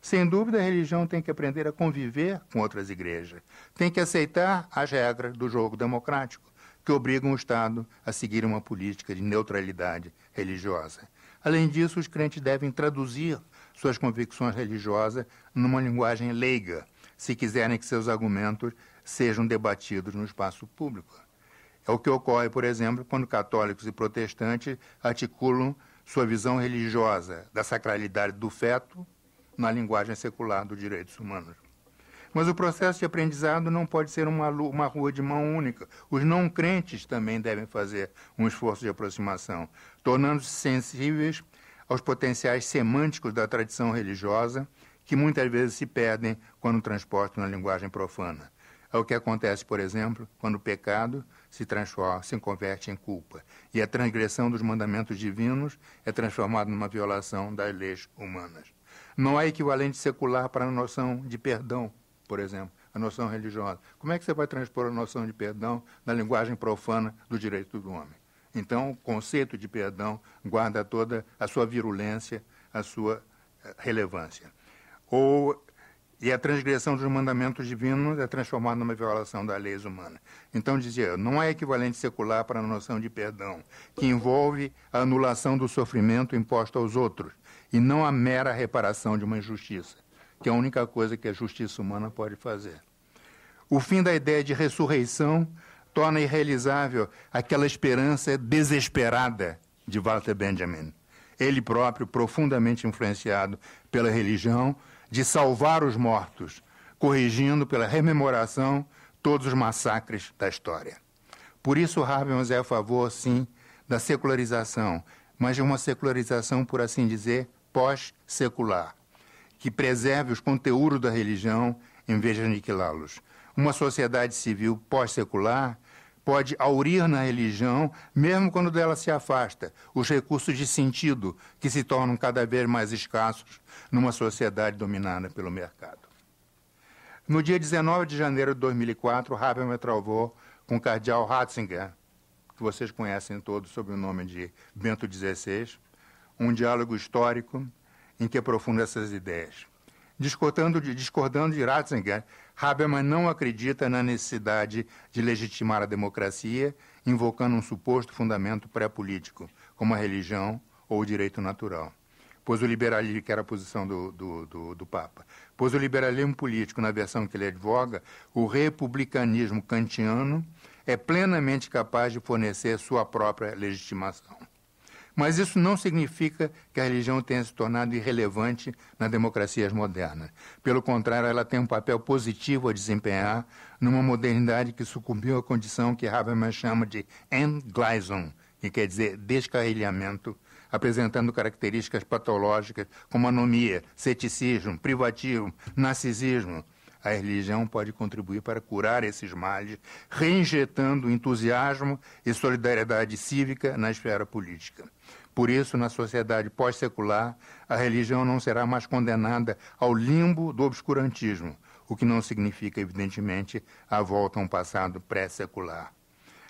Sem dúvida, a religião tem que aprender a conviver com outras igrejas, tem que aceitar as regras do jogo democrático, que obrigam o Estado a seguir uma política de neutralidade religiosa. Além disso, os crentes devem traduzir suas convicções religiosas numa linguagem leiga, se quiserem que seus argumentos sejam debatidos no espaço público. É o que ocorre, por exemplo, quando católicos e protestantes articulam sua visão religiosa da sacralidade do feto na linguagem secular dos direitos humanos. Mas o processo de aprendizado não pode ser uma, uma rua de mão única. Os não crentes também devem fazer um esforço de aproximação, tornando-se sensíveis aos potenciais semânticos da tradição religiosa, que muitas vezes se perdem quando transportam na linguagem profana. É o que acontece, por exemplo, quando o pecado se transforma, se converte em culpa, e a transgressão dos mandamentos divinos é transformada numa violação das leis humanas. Não há equivalente secular para a noção de perdão, por exemplo, a noção religiosa. Como é que você vai transpor a noção de perdão na linguagem profana do direito do homem? Então, o conceito de perdão guarda toda a sua virulência, a sua eh, relevância. Ou e a transgressão dos mandamentos divinos é transformada numa violação das leis humanas. Então dizia, não é equivalente secular para a noção de perdão, que envolve a anulação do sofrimento imposto aos outros, e não a mera reparação de uma injustiça que é a única coisa que a justiça humana pode fazer. O fim da ideia de ressurreição torna irrealizável aquela esperança desesperada de Walter Benjamin, ele próprio profundamente influenciado pela religião, de salvar os mortos, corrigindo pela rememoração todos os massacres da história. Por isso, Habermas é a favor, sim, da secularização, mas de uma secularização, por assim dizer, pós-secular que preserve os conteúdos da religião em vez de aniquilá-los. Uma sociedade civil pós-secular pode aurir na religião, mesmo quando dela se afasta, os recursos de sentido que se tornam cada vez mais escassos numa sociedade dominada pelo mercado. No dia 19 de janeiro de 2004, Habermas travou com o cardeal Ratzinger, que vocês conhecem todos sob o nome de Bento XVI, um diálogo histórico em que aprofunda essas ideias. Discordando de, discordando de Ratzinger, Habermas não acredita na necessidade de legitimar a democracia, invocando um suposto fundamento pré-político, como a religião ou o direito natural. Pois o liberalismo, que era a posição do, do, do, do Papa, pois o liberalismo político, na versão que ele advoga, o republicanismo kantiano, é plenamente capaz de fornecer sua própria legitimação. Mas isso não significa que a religião tenha se tornado irrelevante nas democracias modernas. Pelo contrário, ela tem um papel positivo a desempenhar numa modernidade que sucumbiu à condição que Habermas chama de "englison", que quer dizer descarrilhamento, apresentando características patológicas como anomia, ceticismo, privatismo, narcisismo, a religião pode contribuir para curar esses males, reinjetando entusiasmo e solidariedade cívica na esfera política. Por isso, na sociedade pós-secular, a religião não será mais condenada ao limbo do obscurantismo, o que não significa, evidentemente, a volta a um passado pré-secular.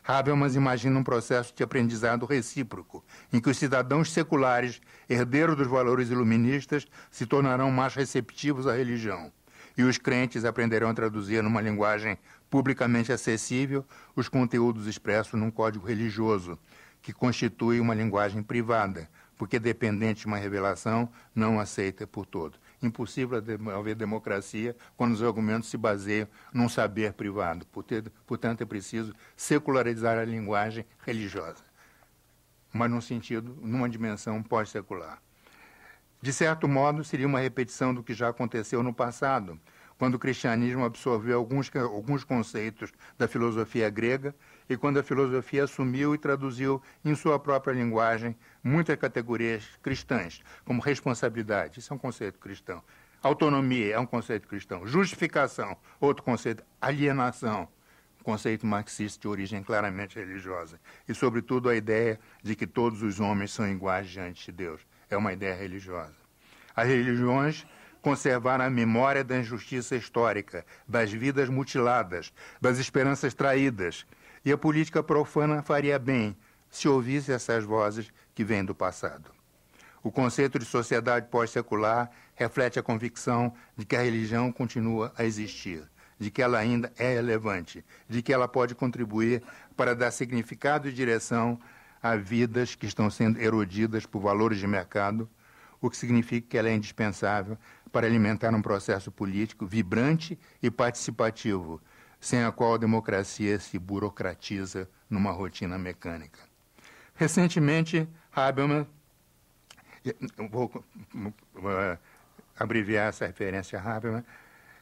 Habermas imagina um processo de aprendizado recíproco, em que os cidadãos seculares, herdeiros dos valores iluministas, se tornarão mais receptivos à religião e os crentes aprenderão a traduzir numa linguagem publicamente acessível os conteúdos expressos num código religioso, que constitui uma linguagem privada, porque dependente de uma revelação não aceita por todo. Impossível haver democracia quando os argumentos se baseiam num saber privado. Portanto, é preciso secularizar a linguagem religiosa, mas num sentido, numa dimensão pós-secular. De certo modo, seria uma repetição do que já aconteceu no passado, quando o cristianismo absorveu alguns, alguns conceitos da filosofia grega e quando a filosofia assumiu e traduziu em sua própria linguagem muitas categorias cristãs, como responsabilidade, isso é um conceito cristão, autonomia é um conceito cristão, justificação, outro conceito, alienação, conceito marxista de origem claramente religiosa, e, sobretudo, a ideia de que todos os homens são iguais diante de Deus é uma ideia religiosa. As religiões conservaram a memória da injustiça histórica, das vidas mutiladas, das esperanças traídas. E a política profana faria bem se ouvisse essas vozes que vêm do passado. O conceito de sociedade pós-secular reflete a convicção de que a religião continua a existir, de que ela ainda é relevante, de que ela pode contribuir para dar significado e direção a vidas que estão sendo erodidas por valores de mercado, o que significa que ela é indispensável para alimentar um processo político vibrante e participativo, sem a qual a democracia se burocratiza numa rotina mecânica. Recentemente, Habermas, vou eh, abreviar essa referência a Habermas,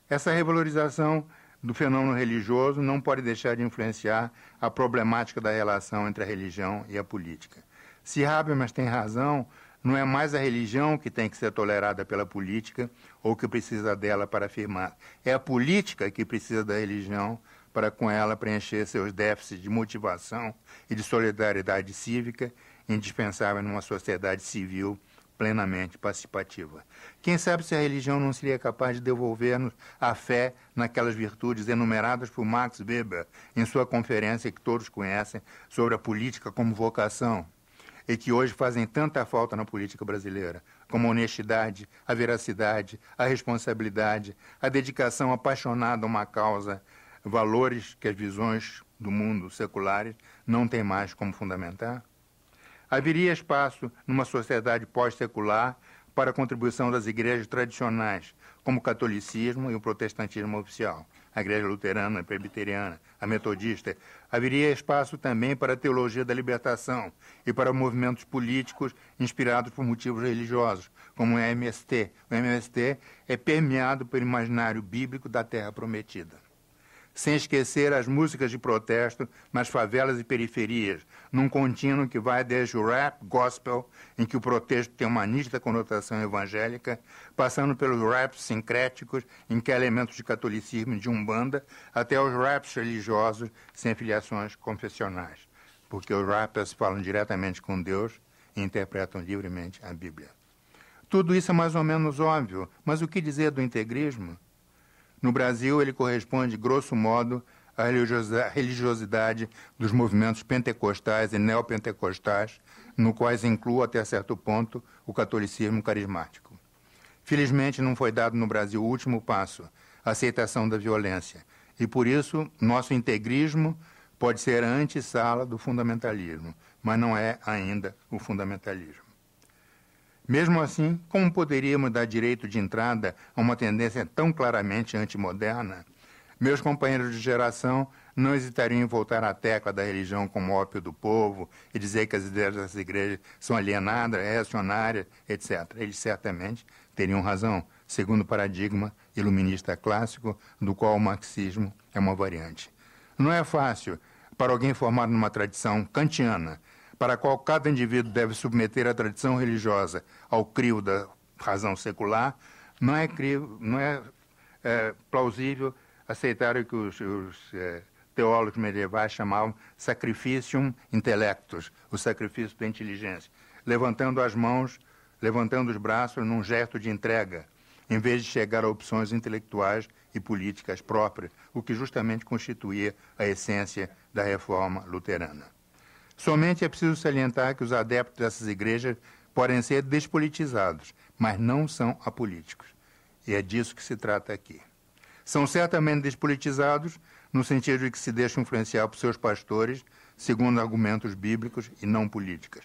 essa revalorização do fenômeno religioso não pode deixar de influenciar a problemática da relação entre a religião e a política. Se Habermas tem razão, não é mais a religião que tem que ser tolerada pela política ou que precisa dela para afirmar. É a política que precisa da religião para com ela preencher seus déficits de motivação e de solidariedade cívica, indispensável numa sociedade civil plenamente participativa. Quem sabe se a religião não seria capaz de devolver-nos a fé naquelas virtudes enumeradas por Max Weber em sua conferência que todos conhecem sobre a política como vocação e que hoje fazem tanta falta na política brasileira, como a honestidade, a veracidade, a responsabilidade, a dedicação apaixonada a uma causa, valores que as visões do mundo seculares não têm mais como fundamentar? Haveria espaço numa sociedade pós-secular para a contribuição das igrejas tradicionais, como o catolicismo e o protestantismo oficial, a igreja luterana, a presbiteriana, a metodista. Haveria espaço também para a teologia da libertação e para movimentos políticos inspirados por motivos religiosos, como o MST. O MST é permeado pelo imaginário bíblico da Terra Prometida sem esquecer as músicas de protesto nas favelas e periferias, num contínuo que vai desde o rap gospel, em que o protesto tem uma nítida conotação evangélica, passando pelos raps sincréticos, em que há elementos de catolicismo e de umbanda, até os raps religiosos sem filiações confessionais, porque os rappers falam diretamente com Deus e interpretam livremente a Bíblia. Tudo isso é mais ou menos óbvio, mas o que dizer do integrismo? No Brasil, ele corresponde, grosso modo, à religiosidade dos movimentos pentecostais e neopentecostais, no quais incluo, até certo ponto, o catolicismo carismático. Felizmente, não foi dado no Brasil o último passo, a aceitação da violência, e por isso nosso integrismo pode ser a antessala do fundamentalismo, mas não é ainda o fundamentalismo. Mesmo assim, como poderíamos dar direito de entrada a uma tendência tão claramente antimoderna? Meus companheiros de geração não hesitariam em voltar à tecla da religião como ópio do povo e dizer que as ideias das igrejas são alienadas, reacionárias, etc. Eles certamente teriam razão, segundo o paradigma iluminista clássico, do qual o marxismo é uma variante. Não é fácil para alguém formado numa tradição kantiana para a qual cada indivíduo deve submeter a tradição religiosa ao crio da razão secular, não é, não é, é plausível aceitar o que os, os é, teólogos medievais chamavam sacrificium intellectus, o sacrifício da inteligência, levantando as mãos, levantando os braços num gesto de entrega, em vez de chegar a opções intelectuais e políticas próprias, o que justamente constituía a essência da reforma luterana. Somente é preciso salientar que os adeptos dessas igrejas podem ser despolitizados, mas não são apolíticos. E é disso que se trata aqui. São certamente despolitizados no sentido de que se deixam influenciar por seus pastores, segundo argumentos bíblicos e não políticas.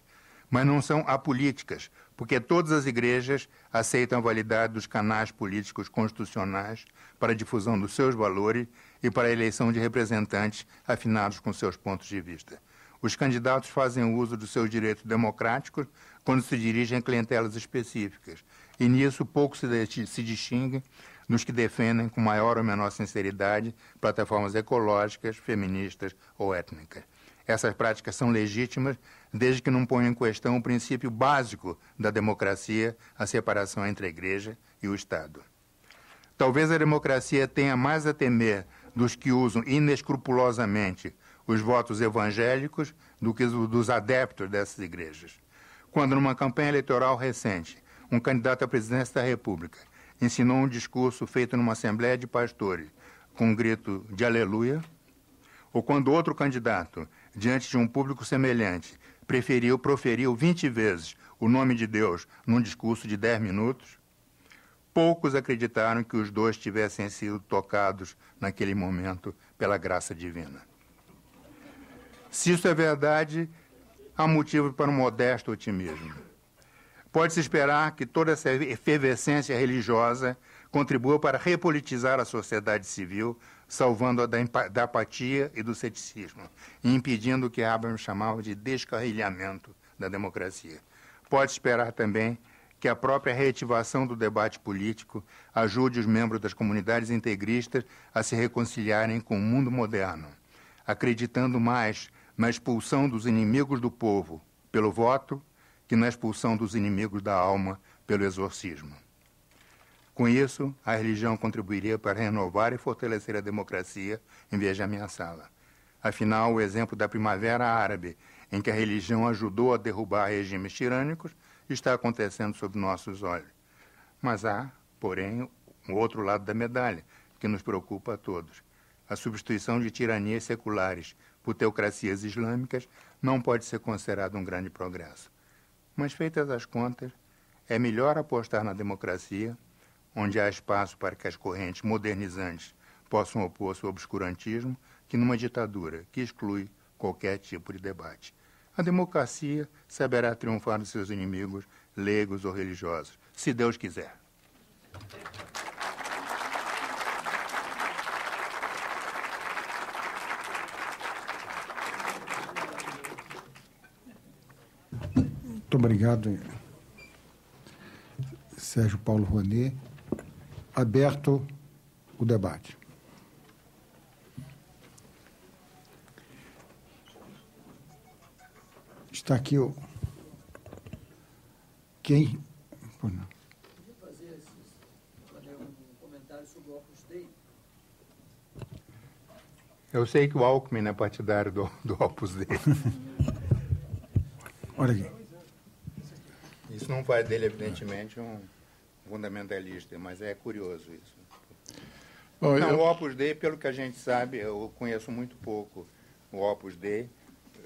Mas não são apolíticas, porque todas as igrejas aceitam a validade dos canais políticos constitucionais para a difusão dos seus valores e para a eleição de representantes afinados com seus pontos de vista. Os candidatos fazem uso do seu direito democrático quando se dirigem a clientelas específicas, e nisso pouco se, se distingue dos que defendem com maior ou menor sinceridade plataformas ecológicas, feministas ou étnicas. Essas práticas são legítimas desde que não ponham em questão o princípio básico da democracia, a separação entre a igreja e o Estado. Talvez a democracia tenha mais a temer dos que usam inescrupulosamente os votos evangélicos do que dos adeptos dessas igrejas. Quando, numa campanha eleitoral recente, um candidato à presidência da República ensinou um discurso feito numa assembleia de pastores com um grito de aleluia, ou quando outro candidato, diante de um público semelhante, preferiu, proferiu 20 vezes o nome de Deus num discurso de 10 minutos, poucos acreditaram que os dois tivessem sido tocados naquele momento pela graça divina. Se isso é verdade, há motivo para um modesto otimismo. Pode-se esperar que toda essa efervescência religiosa contribua para repolitizar a sociedade civil, salvando-a da, da, apatia e do ceticismo, e impedindo o que Abrams chamava de descarrilhamento da democracia. Pode esperar também que a própria reativação do debate político ajude os membros das comunidades integristas a se reconciliarem com o mundo moderno, acreditando mais na expulsão dos inimigos do povo pelo voto que na expulsão dos inimigos da alma pelo exorcismo. Com isso, a religião contribuiria para renovar e fortalecer a democracia em vez de ameaçá-la. Afinal, o exemplo da Primavera Árabe, em que a religião ajudou a derrubar regimes tirânicos, está acontecendo sob nossos olhos. Mas há, porém, o um outro lado da medalha, que nos preocupa a todos: a substituição de tiranias seculares por teocracias islâmicas não pode ser considerado um grande progresso. Mas, feitas as contas, é melhor apostar na democracia, onde há espaço para que as correntes modernizantes possam opor-se ao obscurantismo, que numa ditadura que exclui qualquer tipo de debate. A democracia saberá triunfar dos seus inimigos, leigos ou religiosos, se Deus quiser. Muito obrigado, Sérgio Paulo Rouanet. Aberto o debate. Está aqui o. Quem? Pô, não. Eu sei que o Alckmin é partidário do, do Opus Dei. Olha aqui. Isso não faz dele, evidentemente, um fundamentalista, mas é curioso isso. Bom, não, eu... o Opus Dei, pelo que a gente sabe, eu conheço muito pouco o Opus Dei.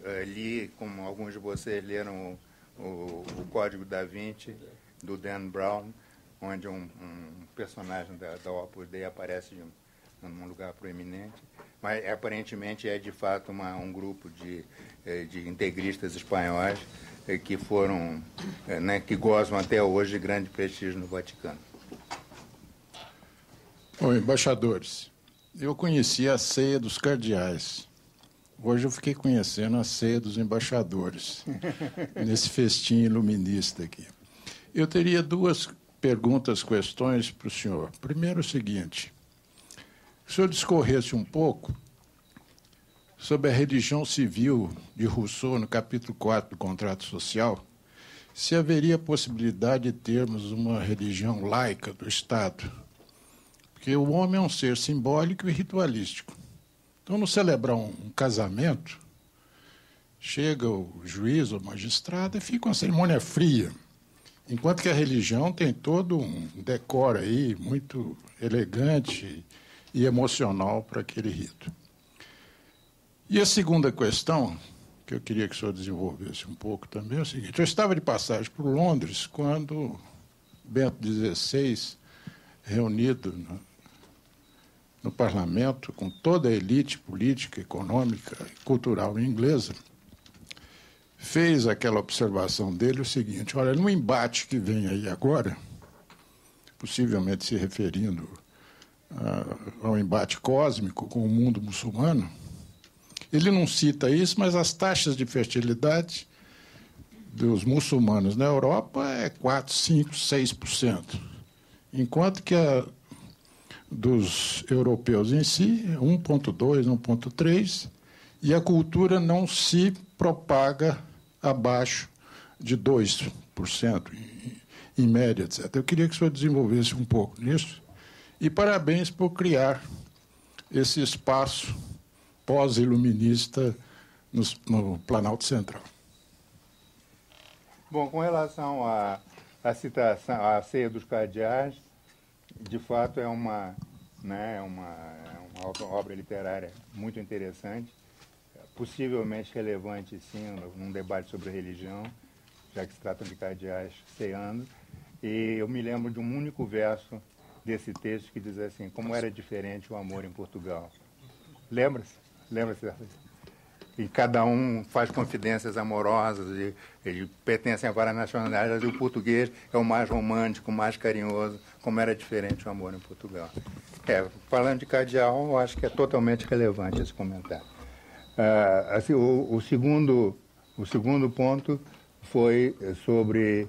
Uh, li, como alguns de vocês leram, o, o, o Código da Vinci, do Dan Brown, onde um, um personagem da, da, Opus Dei aparece de um, num lugar proeminente. Mas aparentemente é de fato uma, um grupo de, eh, de integristas espanhóis eh, que foram, eh, né, que gozam até hoje de grande prestígio no Vaticano. Bom, embaixadores, eu conheci a ceia dos cardeais. Hoje eu fiquei conhecendo a ceia dos embaixadores, nesse festim iluminista aqui. Eu teria duas perguntas, questões para o senhor. Primeiro, o seguinte: se o senhor discorresse um pouco sobre a religião civil de Rousseau, no capítulo 4 do Contrato Social, se haveria possibilidade de termos uma religião laica do Estado. Porque o homem é um ser simbólico e ritualístico. Então, no celebrar um casamento, chega o juiz ou magistrado e fica uma cerimônia fria. Enquanto que a religião tem todo um decor aí muito elegante e emocional para aquele rito. E a segunda questão, que eu queria que o senhor desenvolvesse um pouco também, é o seguinte: eu estava de passagem por Londres quando Bento XVI, reunido no, no parlamento com toda a elite política, econômica e cultural inglesa, fez aquela observação dele o seguinte: olha, no embate que vem aí agora, possivelmente se referindo a, ao embate cósmico com o mundo muçulmano ele não cita isso, mas as taxas de fertilidade dos muçulmanos na Europa é 4, 5, 6%. Enquanto que a dos europeus em si, é 1,2, 1,3, e a cultura não se propaga abaixo de 2% em média, etc. Eu queria que o senhor desenvolvesse um pouco nisso. E parabéns por criar esse espaço pós-iluminista no, no, Planalto Central. Bom, com relação à, a citação, à ceia dos cardeais, de fato é uma, né, é uma, é uma obra literária muito interessante, possivelmente relevante, sim, num debate sobre religião, já que se trata de cardeais ceando. E eu me lembro de um único verso desse texto que diz assim: Como era diferente o amor em Portugal. Lembra-se? Lembra-se da E cada um faz confidências amorosas, e, ele pertence a várias nacionalidades, e o português é o mais romântico, o mais carinhoso, como era diferente o amor em Portugal. É, falando de cadeal, eu acho que é totalmente relevante esse comentário. É, assim, o, o, segundo, o segundo ponto foi sobre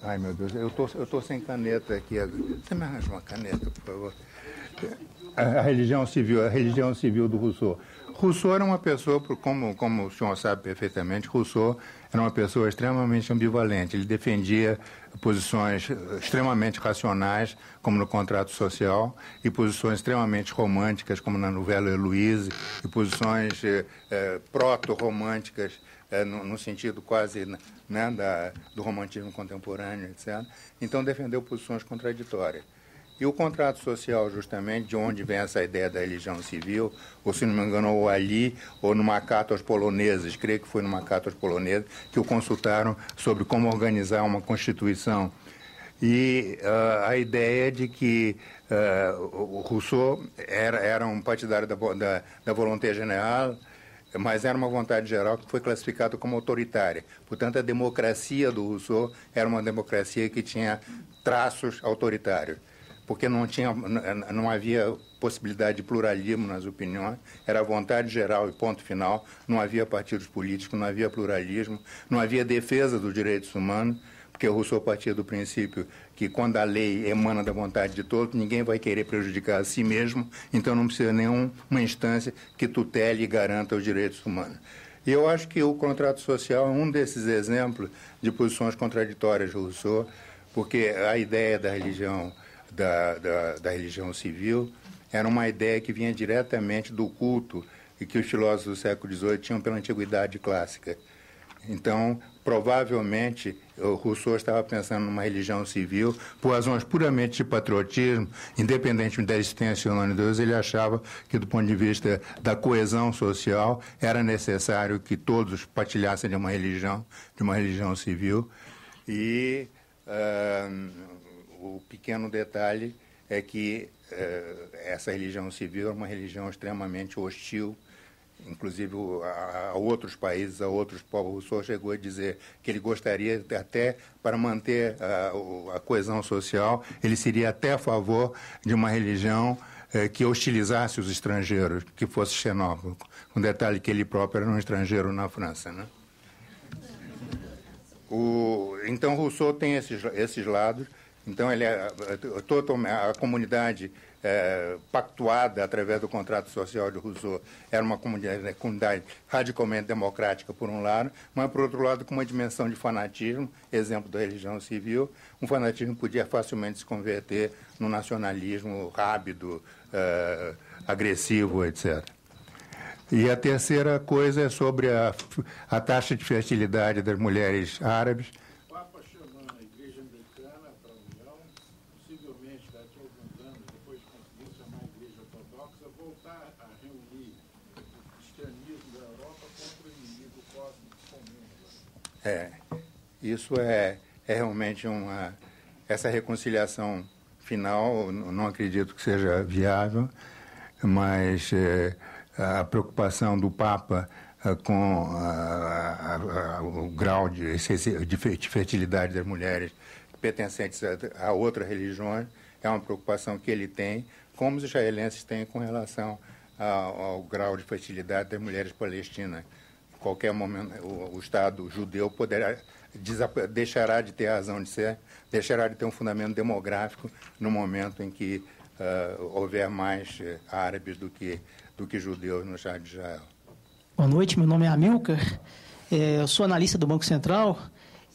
Ai, meu Deus, eu tô, eu tô sem caneta aqui. Você me arranja uma caneta, por favor. A, religião civil, a religião civil do Rousseau. Rousseau era uma pessoa, como, como o senhor sabe perfeitamente, Rousseau era uma pessoa extremamente ambivalente. Ele defendia posições extremamente racionais, como no contrato social, e posições extremamente românticas, como na novela Heloise, e posições eh, eh, proto-românticas, eh, no, no, sentido quase né, da, do romantismo contemporâneo, etc. Então defendeu posições contraditórias. E o contrato social, justamente, de onde vem essa ideia da religião civil, ou se não me engano, ou ali, ou numa carta aos poloneses, creio que foi numa carta aos poloneses, que o consultaram sobre como organizar uma constituição. E uh, a ideia é de que uh, o Rousseau era, era um partidário da, da, da Volonté General, mas era uma vontade geral que foi classificada como autoritária. Portanto, a democracia do Rousseau era uma democracia que tinha traços autoritários porque não, tinha, não havia possibilidade de pluralismo nas opiniões, era vontade geral e ponto final, não havia partidos políticos, não havia pluralismo, não havia defesa dos direitos humanos, porque Rousseau partia do princípio que quando a lei emana da vontade de todos, ninguém vai querer prejudicar a si mesmo, então não precisa nenhuma instância que tutele e garanta os direitos humanos. E eu acho que o contrato social é um desses exemplos de posições contraditórias de Rousseau, porque a ideia da religião da, da, da religião civil, era uma ideia que vinha diretamente do culto e que os filósofos do século XVIII tinham pela antiguidade clássica. Então, provavelmente, o Rousseau estava pensando numa religião civil por razões puramente de patriotismo, independente da existência ou não de Deus, ele achava que, do ponto de vista da coesão social, era necessário que todos partilhassem de uma religião, de uma religião civil. E uh, o pequeno detalhe é que eh, essa religião civil é uma religião extremamente hostil, inclusive a, a, outros países, a outros povos. O senhor chegou a dizer que ele gostaria, até para manter a, a coesão social, ele seria até a favor de uma religião eh, que hostilizasse os estrangeiros, que fosse xenófobo. Um detalhe que ele próprio era um estrangeiro na França, né? O, então, Rousseau tem esses, esses lados. Então, ele é, a, a comunidade é, pactuada através do contrato social de Rousseau era uma comunidade, é, comunidade, radicalmente democrática, por um lado, mas, por outro lado, com uma dimensão de fanatismo, exemplo da religião civil, um fanatismo podia facilmente se converter num nacionalismo rápido, é, agressivo, etc. E a terceira coisa é sobre a, a taxa de fertilidade das mulheres árabes, É, isso é, é realmente uma. Essa reconciliação final, não acredito que seja viável, mas é, a preocupação do Papa é, com ah, a, a, o grau de, de fertilidade das mulheres pertencentes a, a outras religiões é uma preocupação que ele tem, como os israelenses têm com relação ao, ao grau de fertilidade das mulheres palestinas qualquer momento né, o, o Estado judeu poderá deixará de ter razão de ser, deixará de ter um fundamento demográfico no momento em que uh, houver mais eh, árabes do que, do que judeus no Estado de Israel. Boa noite, meu nome é Amilcar, eh, eu sou analista do Banco Central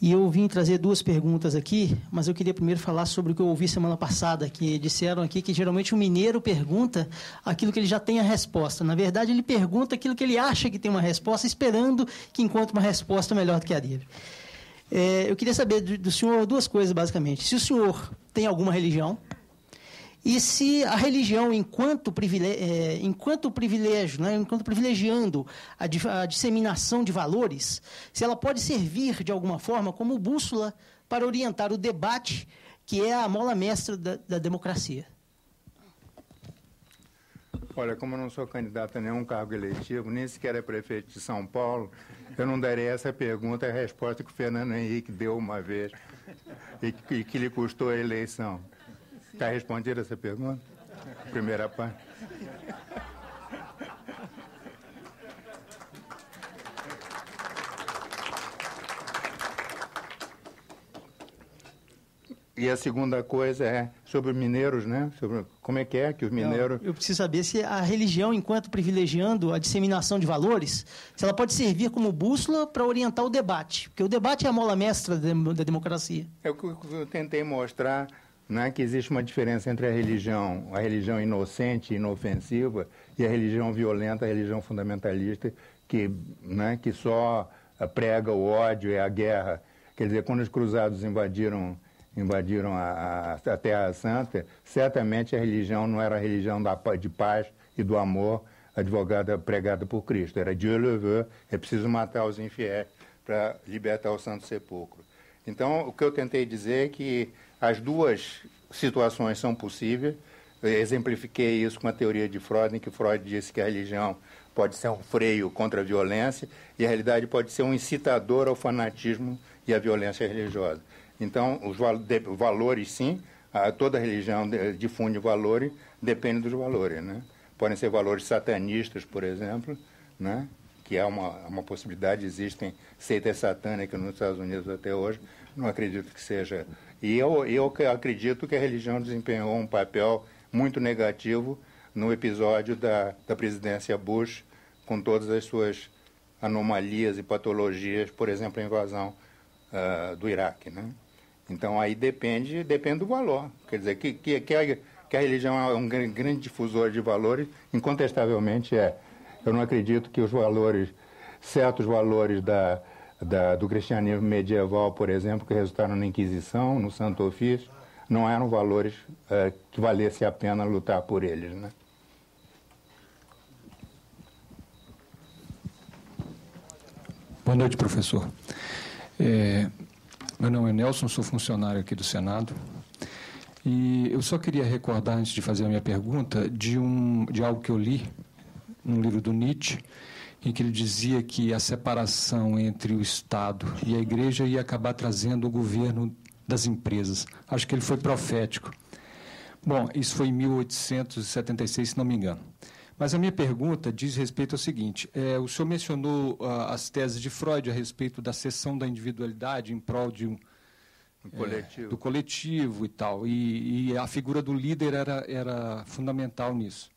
e eu vim trazer duas perguntas aqui, mas eu queria primeiro falar sobre o que eu ouvi semana passada, que disseram aqui que geralmente o mineiro pergunta aquilo que ele já tem a resposta. Na verdade, ele pergunta aquilo que ele acha que tem uma resposta, esperando que encontre uma resposta melhor do que a dele. É, eu queria saber do, do senhor duas coisas, basicamente. Se o senhor tem alguma religião, e se a religião, enquanto, privilégio, enquanto privilégio, né, enquanto privilegiando a, a disseminação de valores, se ela pode servir de alguma forma como bússola para orientar o debate que é a mola mestra da, da democracia? Olha, como eu não sou candidato a nenhum cargo eletivo, nem sequer é prefeito de São Paulo, eu não darei essa pergunta é a resposta que o Fernando Henrique deu uma vez e que, e que lhe custou a eleição. Está respondida essa pergunta? Primeira parte. E a segunda coisa é sobre mineiros, né? Sobre como é que é que os mineiros. Eu, eu, preciso saber se a religião, enquanto privilegiando a disseminação de valores, se ela pode servir como bússola para orientar o debate, porque o debate é a mola mestra da democracia. É o que eu tentei mostrar né, que existe uma diferença entre a religião, a religião inocente, inofensiva, e a religião violenta, a religião fundamentalista, que, né, que só eh, prega o ódio e a guerra. Quer dizer, quando os cruzados invadiram invadiram a, a, Terra Santa, certamente a religião não era a religião da, de paz e do amor advogada pregada por Cristo. Era Dieu le veut, é preciso matar os infiéis para libertar o Santo Sepulcro. Então, o que eu tentei dizer é que as duas situações são possíveis. Eu exemplifiquei isso com a teoria de Freud, em que Freud disse que a religião pode ser um freio contra a violência e a realidade pode ser um incitador ao fanatismo e à violência religiosa. Então, os val de, valores, sim, a, toda religião de, difunde valores, depende dos valores. Né? Podem ser valores satanistas, por exemplo, né? que é uma, uma possibilidade, existem seitas satânicas nos Estados Unidos até hoje, não acredito que seja e eu, eu acredito que a religião desempenhou um papel muito negativo no episódio da, da presidência Bush, com todas as suas anomalias e patologias, por exemplo, a invasão uh, do Iraque. Né? Então aí depende, depende do valor. Quer dizer, que, que, que, a, que a religião é um grande difusor de valores, incontestavelmente é. Eu não acredito que os valores, certos valores da, da, do cristianismo medieval, por exemplo, que resultaram na Inquisição, no Santo Ofício, não eram valores é, que valesse a pena lutar por eles. Né? Boa noite, professor. É, meu nome é Nelson, sou funcionário aqui do Senado. E eu só queria recordar, antes de fazer a minha pergunta, de, um, de algo que eu li num livro do Nietzsche, em que ele dizia que a separação entre o Estado e a igreja ia acabar trazendo o governo das empresas. Acho que ele foi profético. Bom, isso foi em 1876, se não me engano. Mas a minha pergunta diz respeito ao seguinte: é, o senhor mencionou uh, as teses de Freud a respeito da cessão da individualidade em prol de um, um coletivo. É, do coletivo e tal, e, e, a figura do líder era, era fundamental nisso.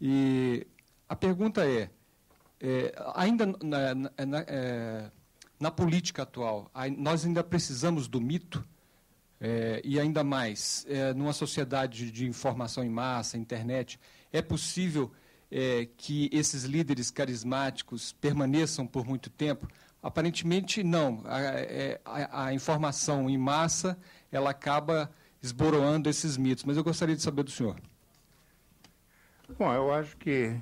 E a pergunta é: é, ainda na, na, é, na, é, política atual, nós ainda precisamos do mito, é, e ainda mais, é, numa sociedade de informação em massa, internet, é possível é, que esses líderes carismáticos permaneçam por muito tempo? Aparentemente, não. A, a, a informação em massa ela acaba esboroando esses mitos. Mas eu gostaria de saber do senhor. Bom, eu acho que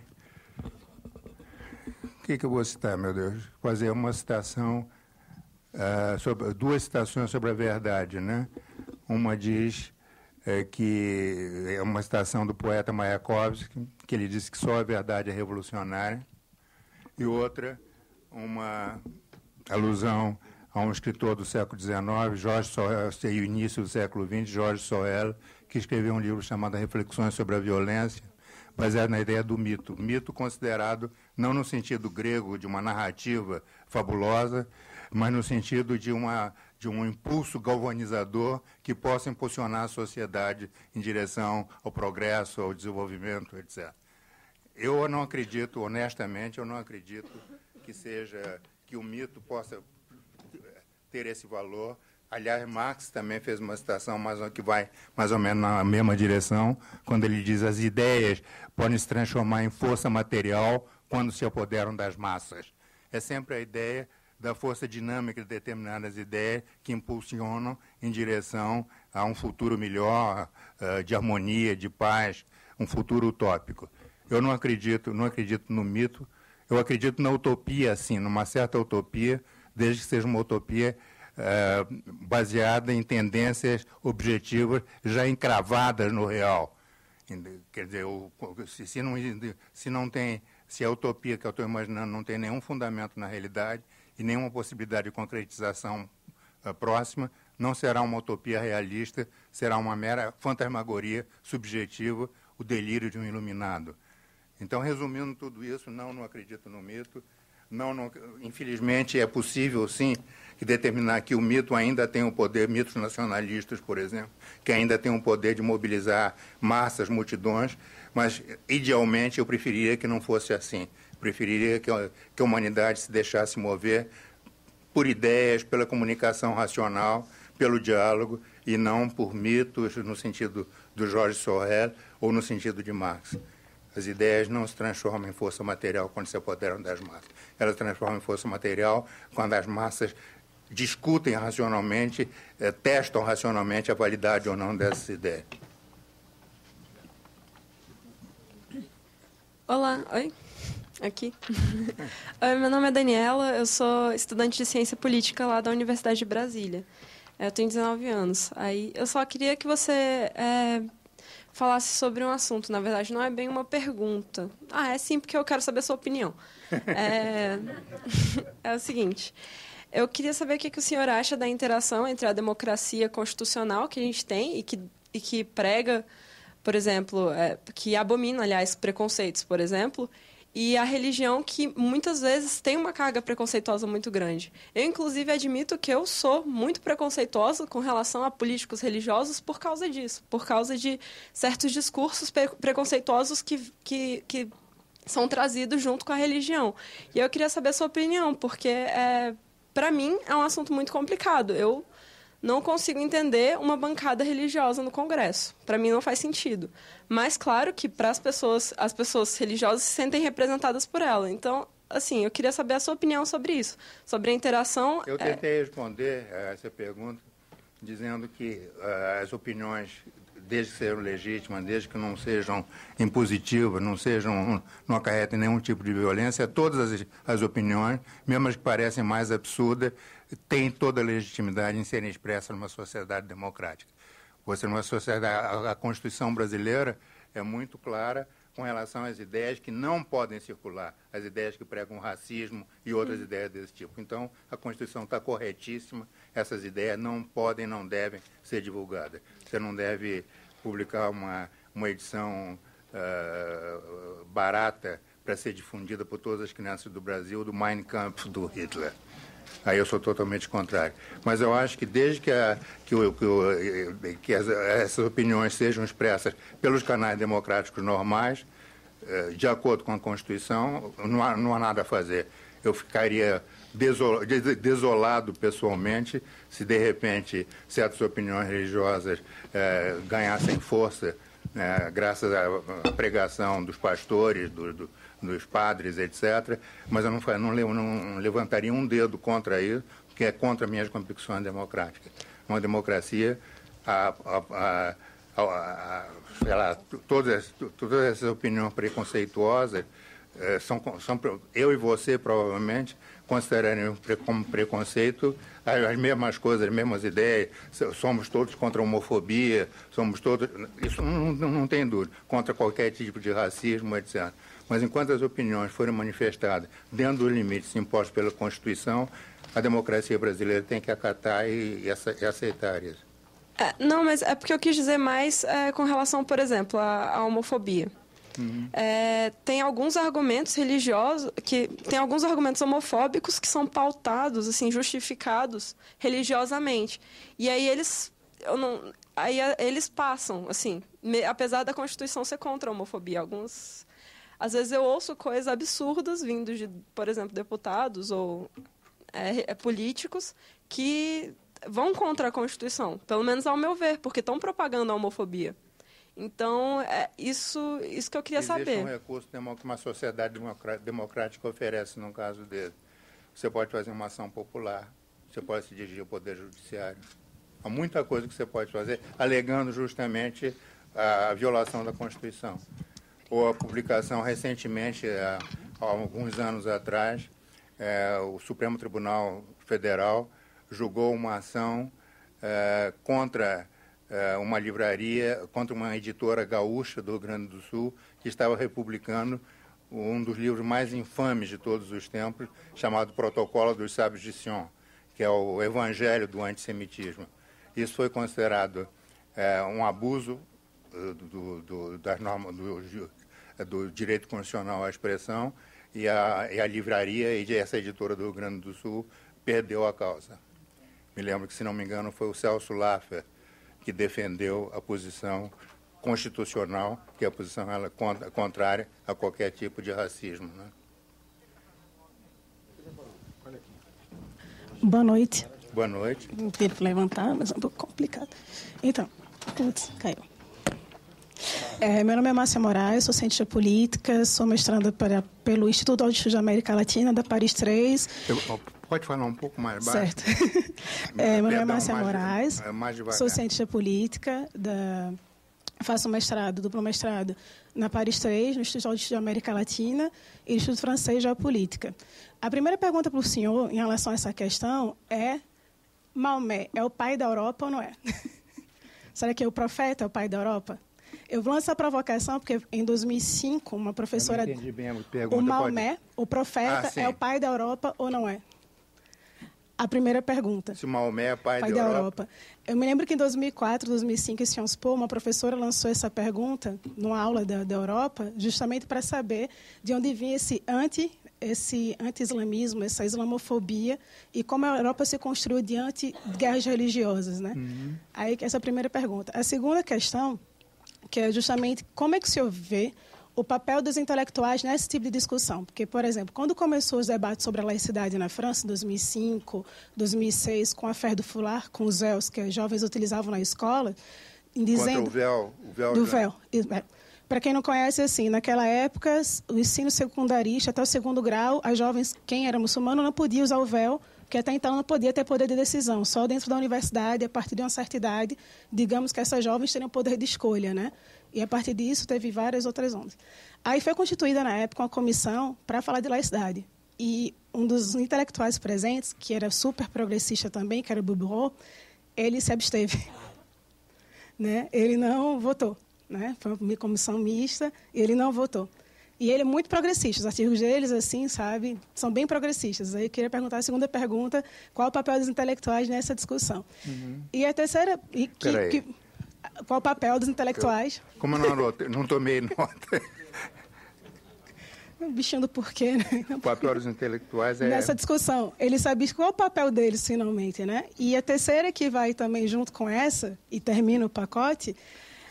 o que, que eu vou citar, meu Deus? Fazer uma citação, uh, sobre, duas citações sobre a verdade, né? Uma diz é, que é uma citação do poeta Mayakovsky, que ele disse que só a verdade é revolucionária, e outra, uma alusão a um escritor do século XIX, Jorge Sorel, é, e o início do século XX, Jorge Sorel, que escreveu um livro chamado Reflexões sobre a Violência, baseado é na ideia do mito. Mito considerado não no sentido grego de uma narrativa fabulosa, mas no sentido de, uma, de um impulso galvanizador que possa impulsionar a sociedade em direção ao progresso, ao desenvolvimento, etc. Eu não acredito, honestamente, eu não acredito que seja que o mito possa ter esse valor Aliás, Marx também fez uma citação mais, que vai mais ou menos na mesma direção, quando ele diz as ideias podem se transformar em força material quando se apoderam das massas. É sempre a ideia da força dinâmica de determinadas ideias que impulsionam em direção a um futuro melhor, eh, de harmonia, de paz, um futuro utópico. Eu não acredito, não acredito no mito, eu acredito na utopia, sim, numa certa utopia, desde que seja uma utopia eh, baseada em tendências objetivas já encravadas no real. Quer dizer, se não, se não tem, se a utopia que eu estou imaginando não tem nenhum fundamento na realidade e nenhuma possibilidade de concretização eh, próxima, não será uma utopia realista, será uma mera fantasmagoria subjetiva, o delírio de um iluminado. Então, resumindo tudo isso, não, não acredito no mito. Não, não infelizmente, é possível, sim, e determinar que o mito ainda tem o um poder, mitos nacionalistas, por exemplo, que ainda tem o um poder de mobilizar massas, multidões, mas idealmente eu preferiria que não fosse assim. Preferiria que a, que a humanidade se deixasse mover por ideias, pela comunicação racional, pelo diálogo e não por mitos no sentido do Jorge Sorrel ou no sentido de Marx. As ideias não se transformam em força material quando se apoderam das massas. Elas se transformam em força material quando as massas discutem racionalmente, eh, testam racionalmente a validade ou não dessa ideia. Olá, oi. Aqui. oi, meu nome é Daniela, eu sou estudante de ciência política lá da Universidade de Brasília. É, eu tenho 19 anos. Aí eu só queria que você é, falasse sobre um assunto. Na verdade, não é bem uma pergunta. Ah, é sim, porque eu quero saber a sua opinião. é, é o seguinte. Eu queria saber o que, que o senhor acha da interação entre a democracia constitucional que a gente tem e que, e que prega, por exemplo, é, que abomina, aliás, preconceitos, por exemplo, e a religião que muitas vezes tem uma carga preconceituosa muito grande. Eu, inclusive, admito que eu sou muito preconceituosa com relação a políticos religiosos por causa disso, por causa de certos discursos preconceituosos que, que, que são trazidos junto com a religião. E eu queria saber a sua opinião, porque é, para mim, é um assunto muito complicado. Eu não consigo entender uma bancada religiosa no Congresso. Para mim não faz sentido. Mas claro que para as pessoas, as pessoas religiosas se sentem representadas por ela. Então, assim, eu queria saber a sua opinião sobre isso, sobre a interação. Eu é, tentei é... responder eh, essa pergunta dizendo que uh, as opiniões desde que sejam legítimas, desde que não sejam impositivas, não sejam não acarretem nenhum tipo de violência, é todas as, as opiniões, mesmo as que parecem mais absurdas, têm toda a legitimidade em serem expressas numa sociedade democrática. Você numa sociedade, a, a Constituição brasileira é muito clara com relação às ideias que não podem circular, as ideias que pregam racismo e outras ideias desse tipo. Então, a Constituição está corretíssima, essas ideias não podem, não devem ser divulgadas. Você não deve publicar uma, uma edição uh, barata para ser difundida por todas as crianças do Brasil do Mein Kampf do Hitler. Aí eu sou totalmente contrário. Mas eu acho que desde que, a, que, o, que, o, que as, essas opiniões sejam expressas pelos canais democráticos normais, eh, de acordo com a Constituição, não há, não há nada a fazer. Eu ficaria desolado pessoalmente se de repente certas opiniões religiosas eh, ganhassem força né, graças à pregação dos pastores, do, do, dos padres, etc. Mas eu não, não, não levantaria um dedo contra isso, porque é contra minhas convicções democráticas. Uma democracia, a, a, a, lá, todas, todas essas opiniões preconceituosas, eh, são, são, eu e você provavelmente considerarem como preconceito as mesmas coisas, as mesmas ideias, somos todos contra a homofobia, somos todos. Isso não, não tem dúvida, contra qualquer tipo de racismo, etc. Mas enquanto as opiniões forem manifestadas dentro dos limites impostos pela Constituição, a democracia brasileira tem que acatar e, e aceitar isso. É, não, mas é porque eu quis dizer mais é, com relação, por exemplo, à homofobia. Uhum. É, tem alguns argumentos religiosos, que tem alguns argumentos homofóbicos que são pautados, assim, justificados religiosamente. E aí eles, eu não, aí eles passam, assim, me, apesar da Constituição ser contra a homofobia, alguns às vezes eu ouço coisas absurdas vindo de, por exemplo, deputados ou é, é, políticos que vão contra a Constituição, pelo menos ao meu ver, porque estão propagando a homofobia. Então, é isso, isso que eu queria Existe saber. um recurso que uma sociedade democrática oferece num caso dele. Você pode fazer uma ação popular, você pode se dirigir ao Poder Judiciário. Há muita coisa que você pode fazer, alegando justamente a violação da Constituição. Ou a publicação recentemente, há alguns anos atrás, é, o Supremo Tribunal Federal julgou uma ação é, contra é, uma livraria, contra uma editora gaúcha do Rio Grande do Sul, que estava republicando um dos livros mais infames de todos os tempos, chamado Protocolo dos Sábios de Sion, que é o Evangelho do Antissemitismo. Isso foi considerado é, um abuso eh, do, do, das normas, do, eh, do, direito constitucional à expressão e a, e a livraria e essa editora do Rio Grande do Sul perdeu a causa. Me lembro que, se não me engano, foi o Celso Laffer que defendeu a posição constitucional, que é a posição ela, é contrária a qualquer tipo de racismo. Né? Boa noite. Boa noite. Não teve que levantar, mas é um pouco complicado. Então, putz, caiu. É, meu nome é Márcia Moraes, sou cientista política, sou mestranda para, pelo Instituto Estudos da América Latina, da Paris 3. Eu, pode falar um pouco mais baixo? Certo. é, meu nome é Márcia Moraes, é, mais sou cientista política, da, faço mestrado, duplo mestrado na Paris 3, no Instituto de América Latina e no Instituto Francês de Geopolítica. A primeira pergunta para o senhor em relação a essa questão é: Maomé é o pai da Europa ou não é? Será que é o profeta é o pai da Europa? Eu vou lançar a provocação porque em 2005 uma professora, eu não entendi bem a pergunta, o Maomé, pode... o profeta ah, é o pai da Europa ou não é? a primeira pergunta. Se o Maomé é pai, pai da, Europa. Europa. Eu me lembro que em 2004, 2005, em Sciences Po, uma professora lançou essa pergunta numa aula da, da Europa, justamente para saber de onde vinha esse anti esse anti-islamismo, essa islamofobia e como a Europa se construiu diante de guerras religiosas, né? Uhum. Aí essa é a primeira pergunta. A segunda questão, que é justamente como é que o senhor vê o papel dos intelectuais nesse tipo de discussão. Porque, por exemplo, quando começou os debates sobre a laicidade na França, em 2005, 2006, com a fé do Fular, com os véus que os jovens utilizavam na escola, dizendo... Contra o véu. O véu do já... véu. É. Para quem não conhece, assim, naquela época, o ensino secundarista, até o segundo grau, as jovens, quem era muçulmano, não podia usar o véu, porque até então não podia ter poder de decisão. Só dentro da universidade, a partir de uma certa idade, digamos que essas jovens teriam poder de escolha, né? E a partir disso teve várias outras ondas. Aí foi constituída na época uma comissão para falar de laicidade. E um dos intelectuais presentes, que era super progressista também, que era o Bubro, ele se absteve. Né? Ele não votou. Né? Foi uma comissão mista, ele não votou. E ele é muito progressista, os artigos deles, assim, sabe, são bem progressistas. Aí eu queria perguntar a segunda pergunta, qual o papel dos intelectuais nessa discussão? Uhum. E a terceira... E que, Peraí, que qual o papel dos intelectuais. Como não, não tomei nota. Bichando do porquê, né? O papel dos intelectuais é... Nessa discussão, ele sabia qual o papel deles, finalmente, né? E a terceira que vai também junto com essa, e termina o pacote,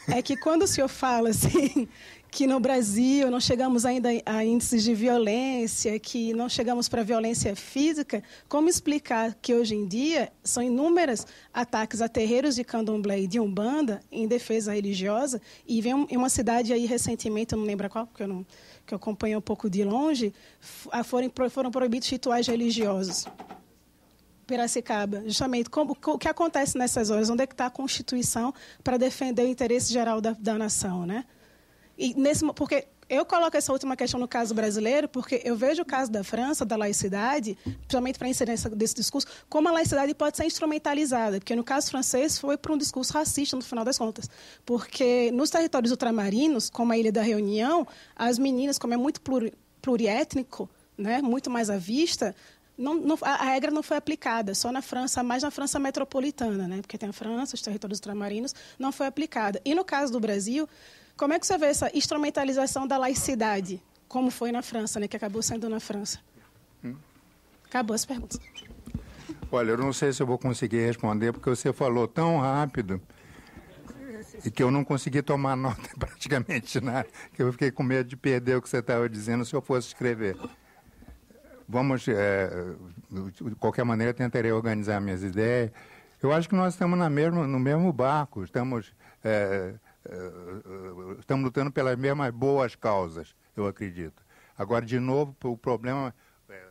é que quando o senhor fala assim que no Brasil não chegamos ainda a índices de violência, que não chegamos para violência física, como explicar que hoje em dia são inúmeros ataques a terreiros de candomblé e de umbanda em defesa religiosa e vem em uma cidade aí recentemente, eu não lembro qual, porque eu não que eu acompanho um pouco de longe, foram, foram proibidos rituais religiosos. Piracicaba, justamente como, o que acontece nessas horas, onde é que está a Constituição para defender o interesse geral da, da nação, né? E nesse, porque eu coloco essa última questão no caso brasileiro, porque eu vejo o caso da França, da laicidade, principalmente para inserir inserência desse discurso, como a laicidade pode ser instrumentalizada, porque no caso francês foi para um discurso racista, no final das contas. Porque nos territórios ultramarinos, como a Ilha da Reunião, as meninas, como é muito pluri, pluriétnico, né, muito mais à vista, não, não, a regra não foi aplicada, só na França, mais na França metropolitana, né, porque tem a França, os territórios ultramarinos, não foi aplicada. E no caso do Brasil como é que você vê essa instrumentalização da laicidade, como foi na França, né, que acabou sendo na França? Hum? Acabou as perguntas. Olha, eu não sei se eu vou conseguir responder, porque você falou tão rápido e que eu não consegui tomar nota praticamente nada, que eu fiquei com medo de perder o que você estava dizendo se eu fosse escrever. Vamos, é, de qualquer maneira, tentarei organizar minhas ideias. Eu acho que nós estamos na mesma, no mesmo barco, estamos é, eh, eh, estamos lutando pelas mesmas boas causas, eu acredito. Agora, de novo, o problema eh,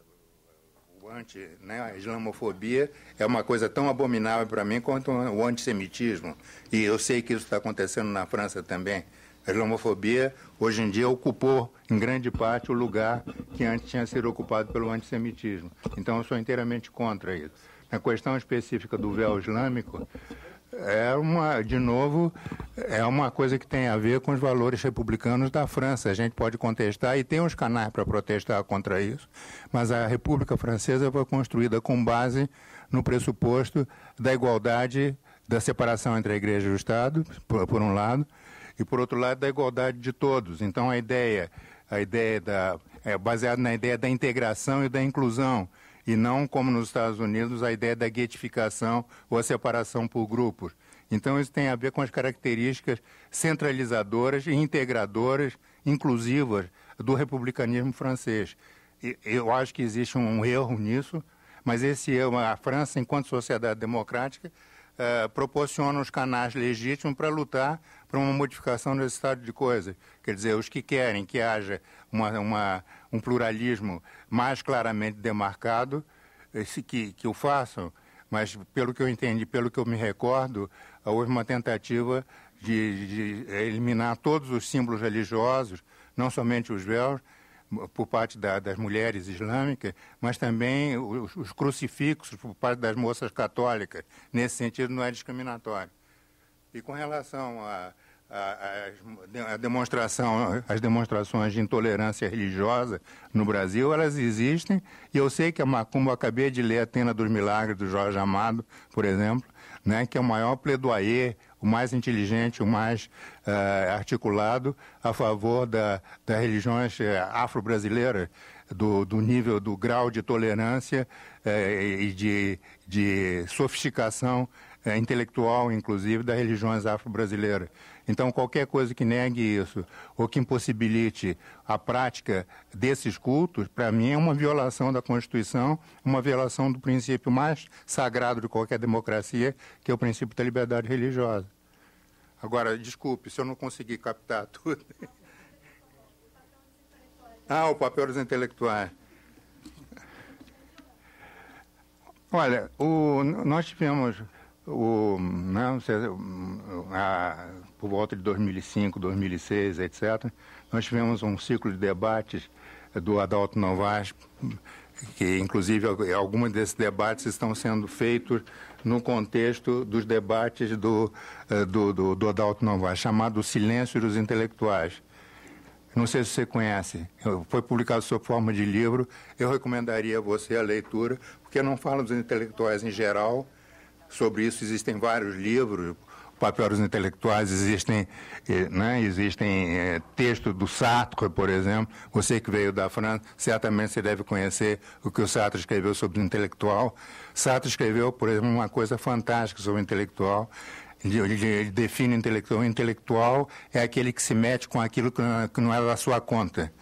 o anti, né, a islamofobia é uma coisa tão abominável para mim quanto o antissemitismo. E eu sei que isso está acontecendo na França também. A islamofobia, hoje em dia, ocupou em grande parte o lugar que antes tinha sido ocupado pelo antissemitismo. Então, eu sou inteiramente contra isso. Na questão específica do véu islâmico, é uma, de novo, é uma coisa que tem a ver com os valores republicanos da França. A gente pode contestar e tem os canais para protestar contra isso, mas a República Francesa foi construída com base no pressuposto da igualdade, da separação entre a Igreja e o Estado, por, por um lado, e por outro lado da igualdade de todos. Então a ideia, a ideia da é baseada na ideia da integração e da inclusão e não, como nos Estados Unidos, a ideia da guetificação ou a separação por grupos. Então, isso tem a ver com as características centralizadoras e integradoras, inclusivas, do republicanismo francês. Eu acho que existe um erro nisso, mas esse erro, a França, enquanto sociedade democrática, eh, proporciona os canais legítimos para lutar para uma modificação desse estado de coisas. Quer dizer, os que querem que haja uma, uma, um pluralismo mais claramente demarcado, esse, que, que o façam, mas pelo que eu entendi, pelo que eu me recordo, houve uma tentativa de, de eliminar todos os símbolos religiosos, não somente os véus, por parte da, das mulheres islâmicas, mas também os, os, crucifixos por parte das moças católicas. Nesse sentido, não é discriminatório. E com relação a, a, a demonstração, as demonstrações de intolerância religiosa no Brasil, elas existem. E eu sei que a Macumba, acabei de ler a Tena dos Milagres, do Jorge Amado, por exemplo, né, que é o maior pledoyer, o mais inteligente, o mais uh, articulado a favor da, das religiões eh, afro-brasileiras, do, do, nível, do grau de tolerância uh, e de, de sofisticação intelectual, inclusive, das religiões afro-brasileiras. Então, qualquer coisa que negue isso ou que impossibilite a prática desses cultos, para mim é uma violação da Constituição, uma violação do princípio mais sagrado de qualquer democracia, que é o princípio da liberdade religiosa. Agora, desculpe se eu não consegui captar tudo. Ah, o papel dos intelectuais. Olha, o, nós tivemos o, né, a por volta de 2005, 2006, etc. Nós tivemos um ciclo de debates eh, do Adalto Novaes, que inclusive alguns desses debates estão sendo feitos no contexto dos debates do, eh, do, do, do Adalto Novaes, chamado Silêncio dos Intelectuais. Não sei se você conhece, foi publicado sob forma de livro. Eu recomendaria a você a leitura, porque não fala dos intelectuais em geral. Sobre isso existem vários livros, papelos intelectuais, existem, eh, né, existem eh, textos do Sartre, por exemplo. Você que veio da França, certamente você deve conhecer o que o Sartre escreveu sobre o intelectual. Sartre escreveu, por exemplo, uma coisa fantástica sobre o intelectual. Ele, ele define o intelectual. O intelectual é aquele que se mete com aquilo que não é da sua conta.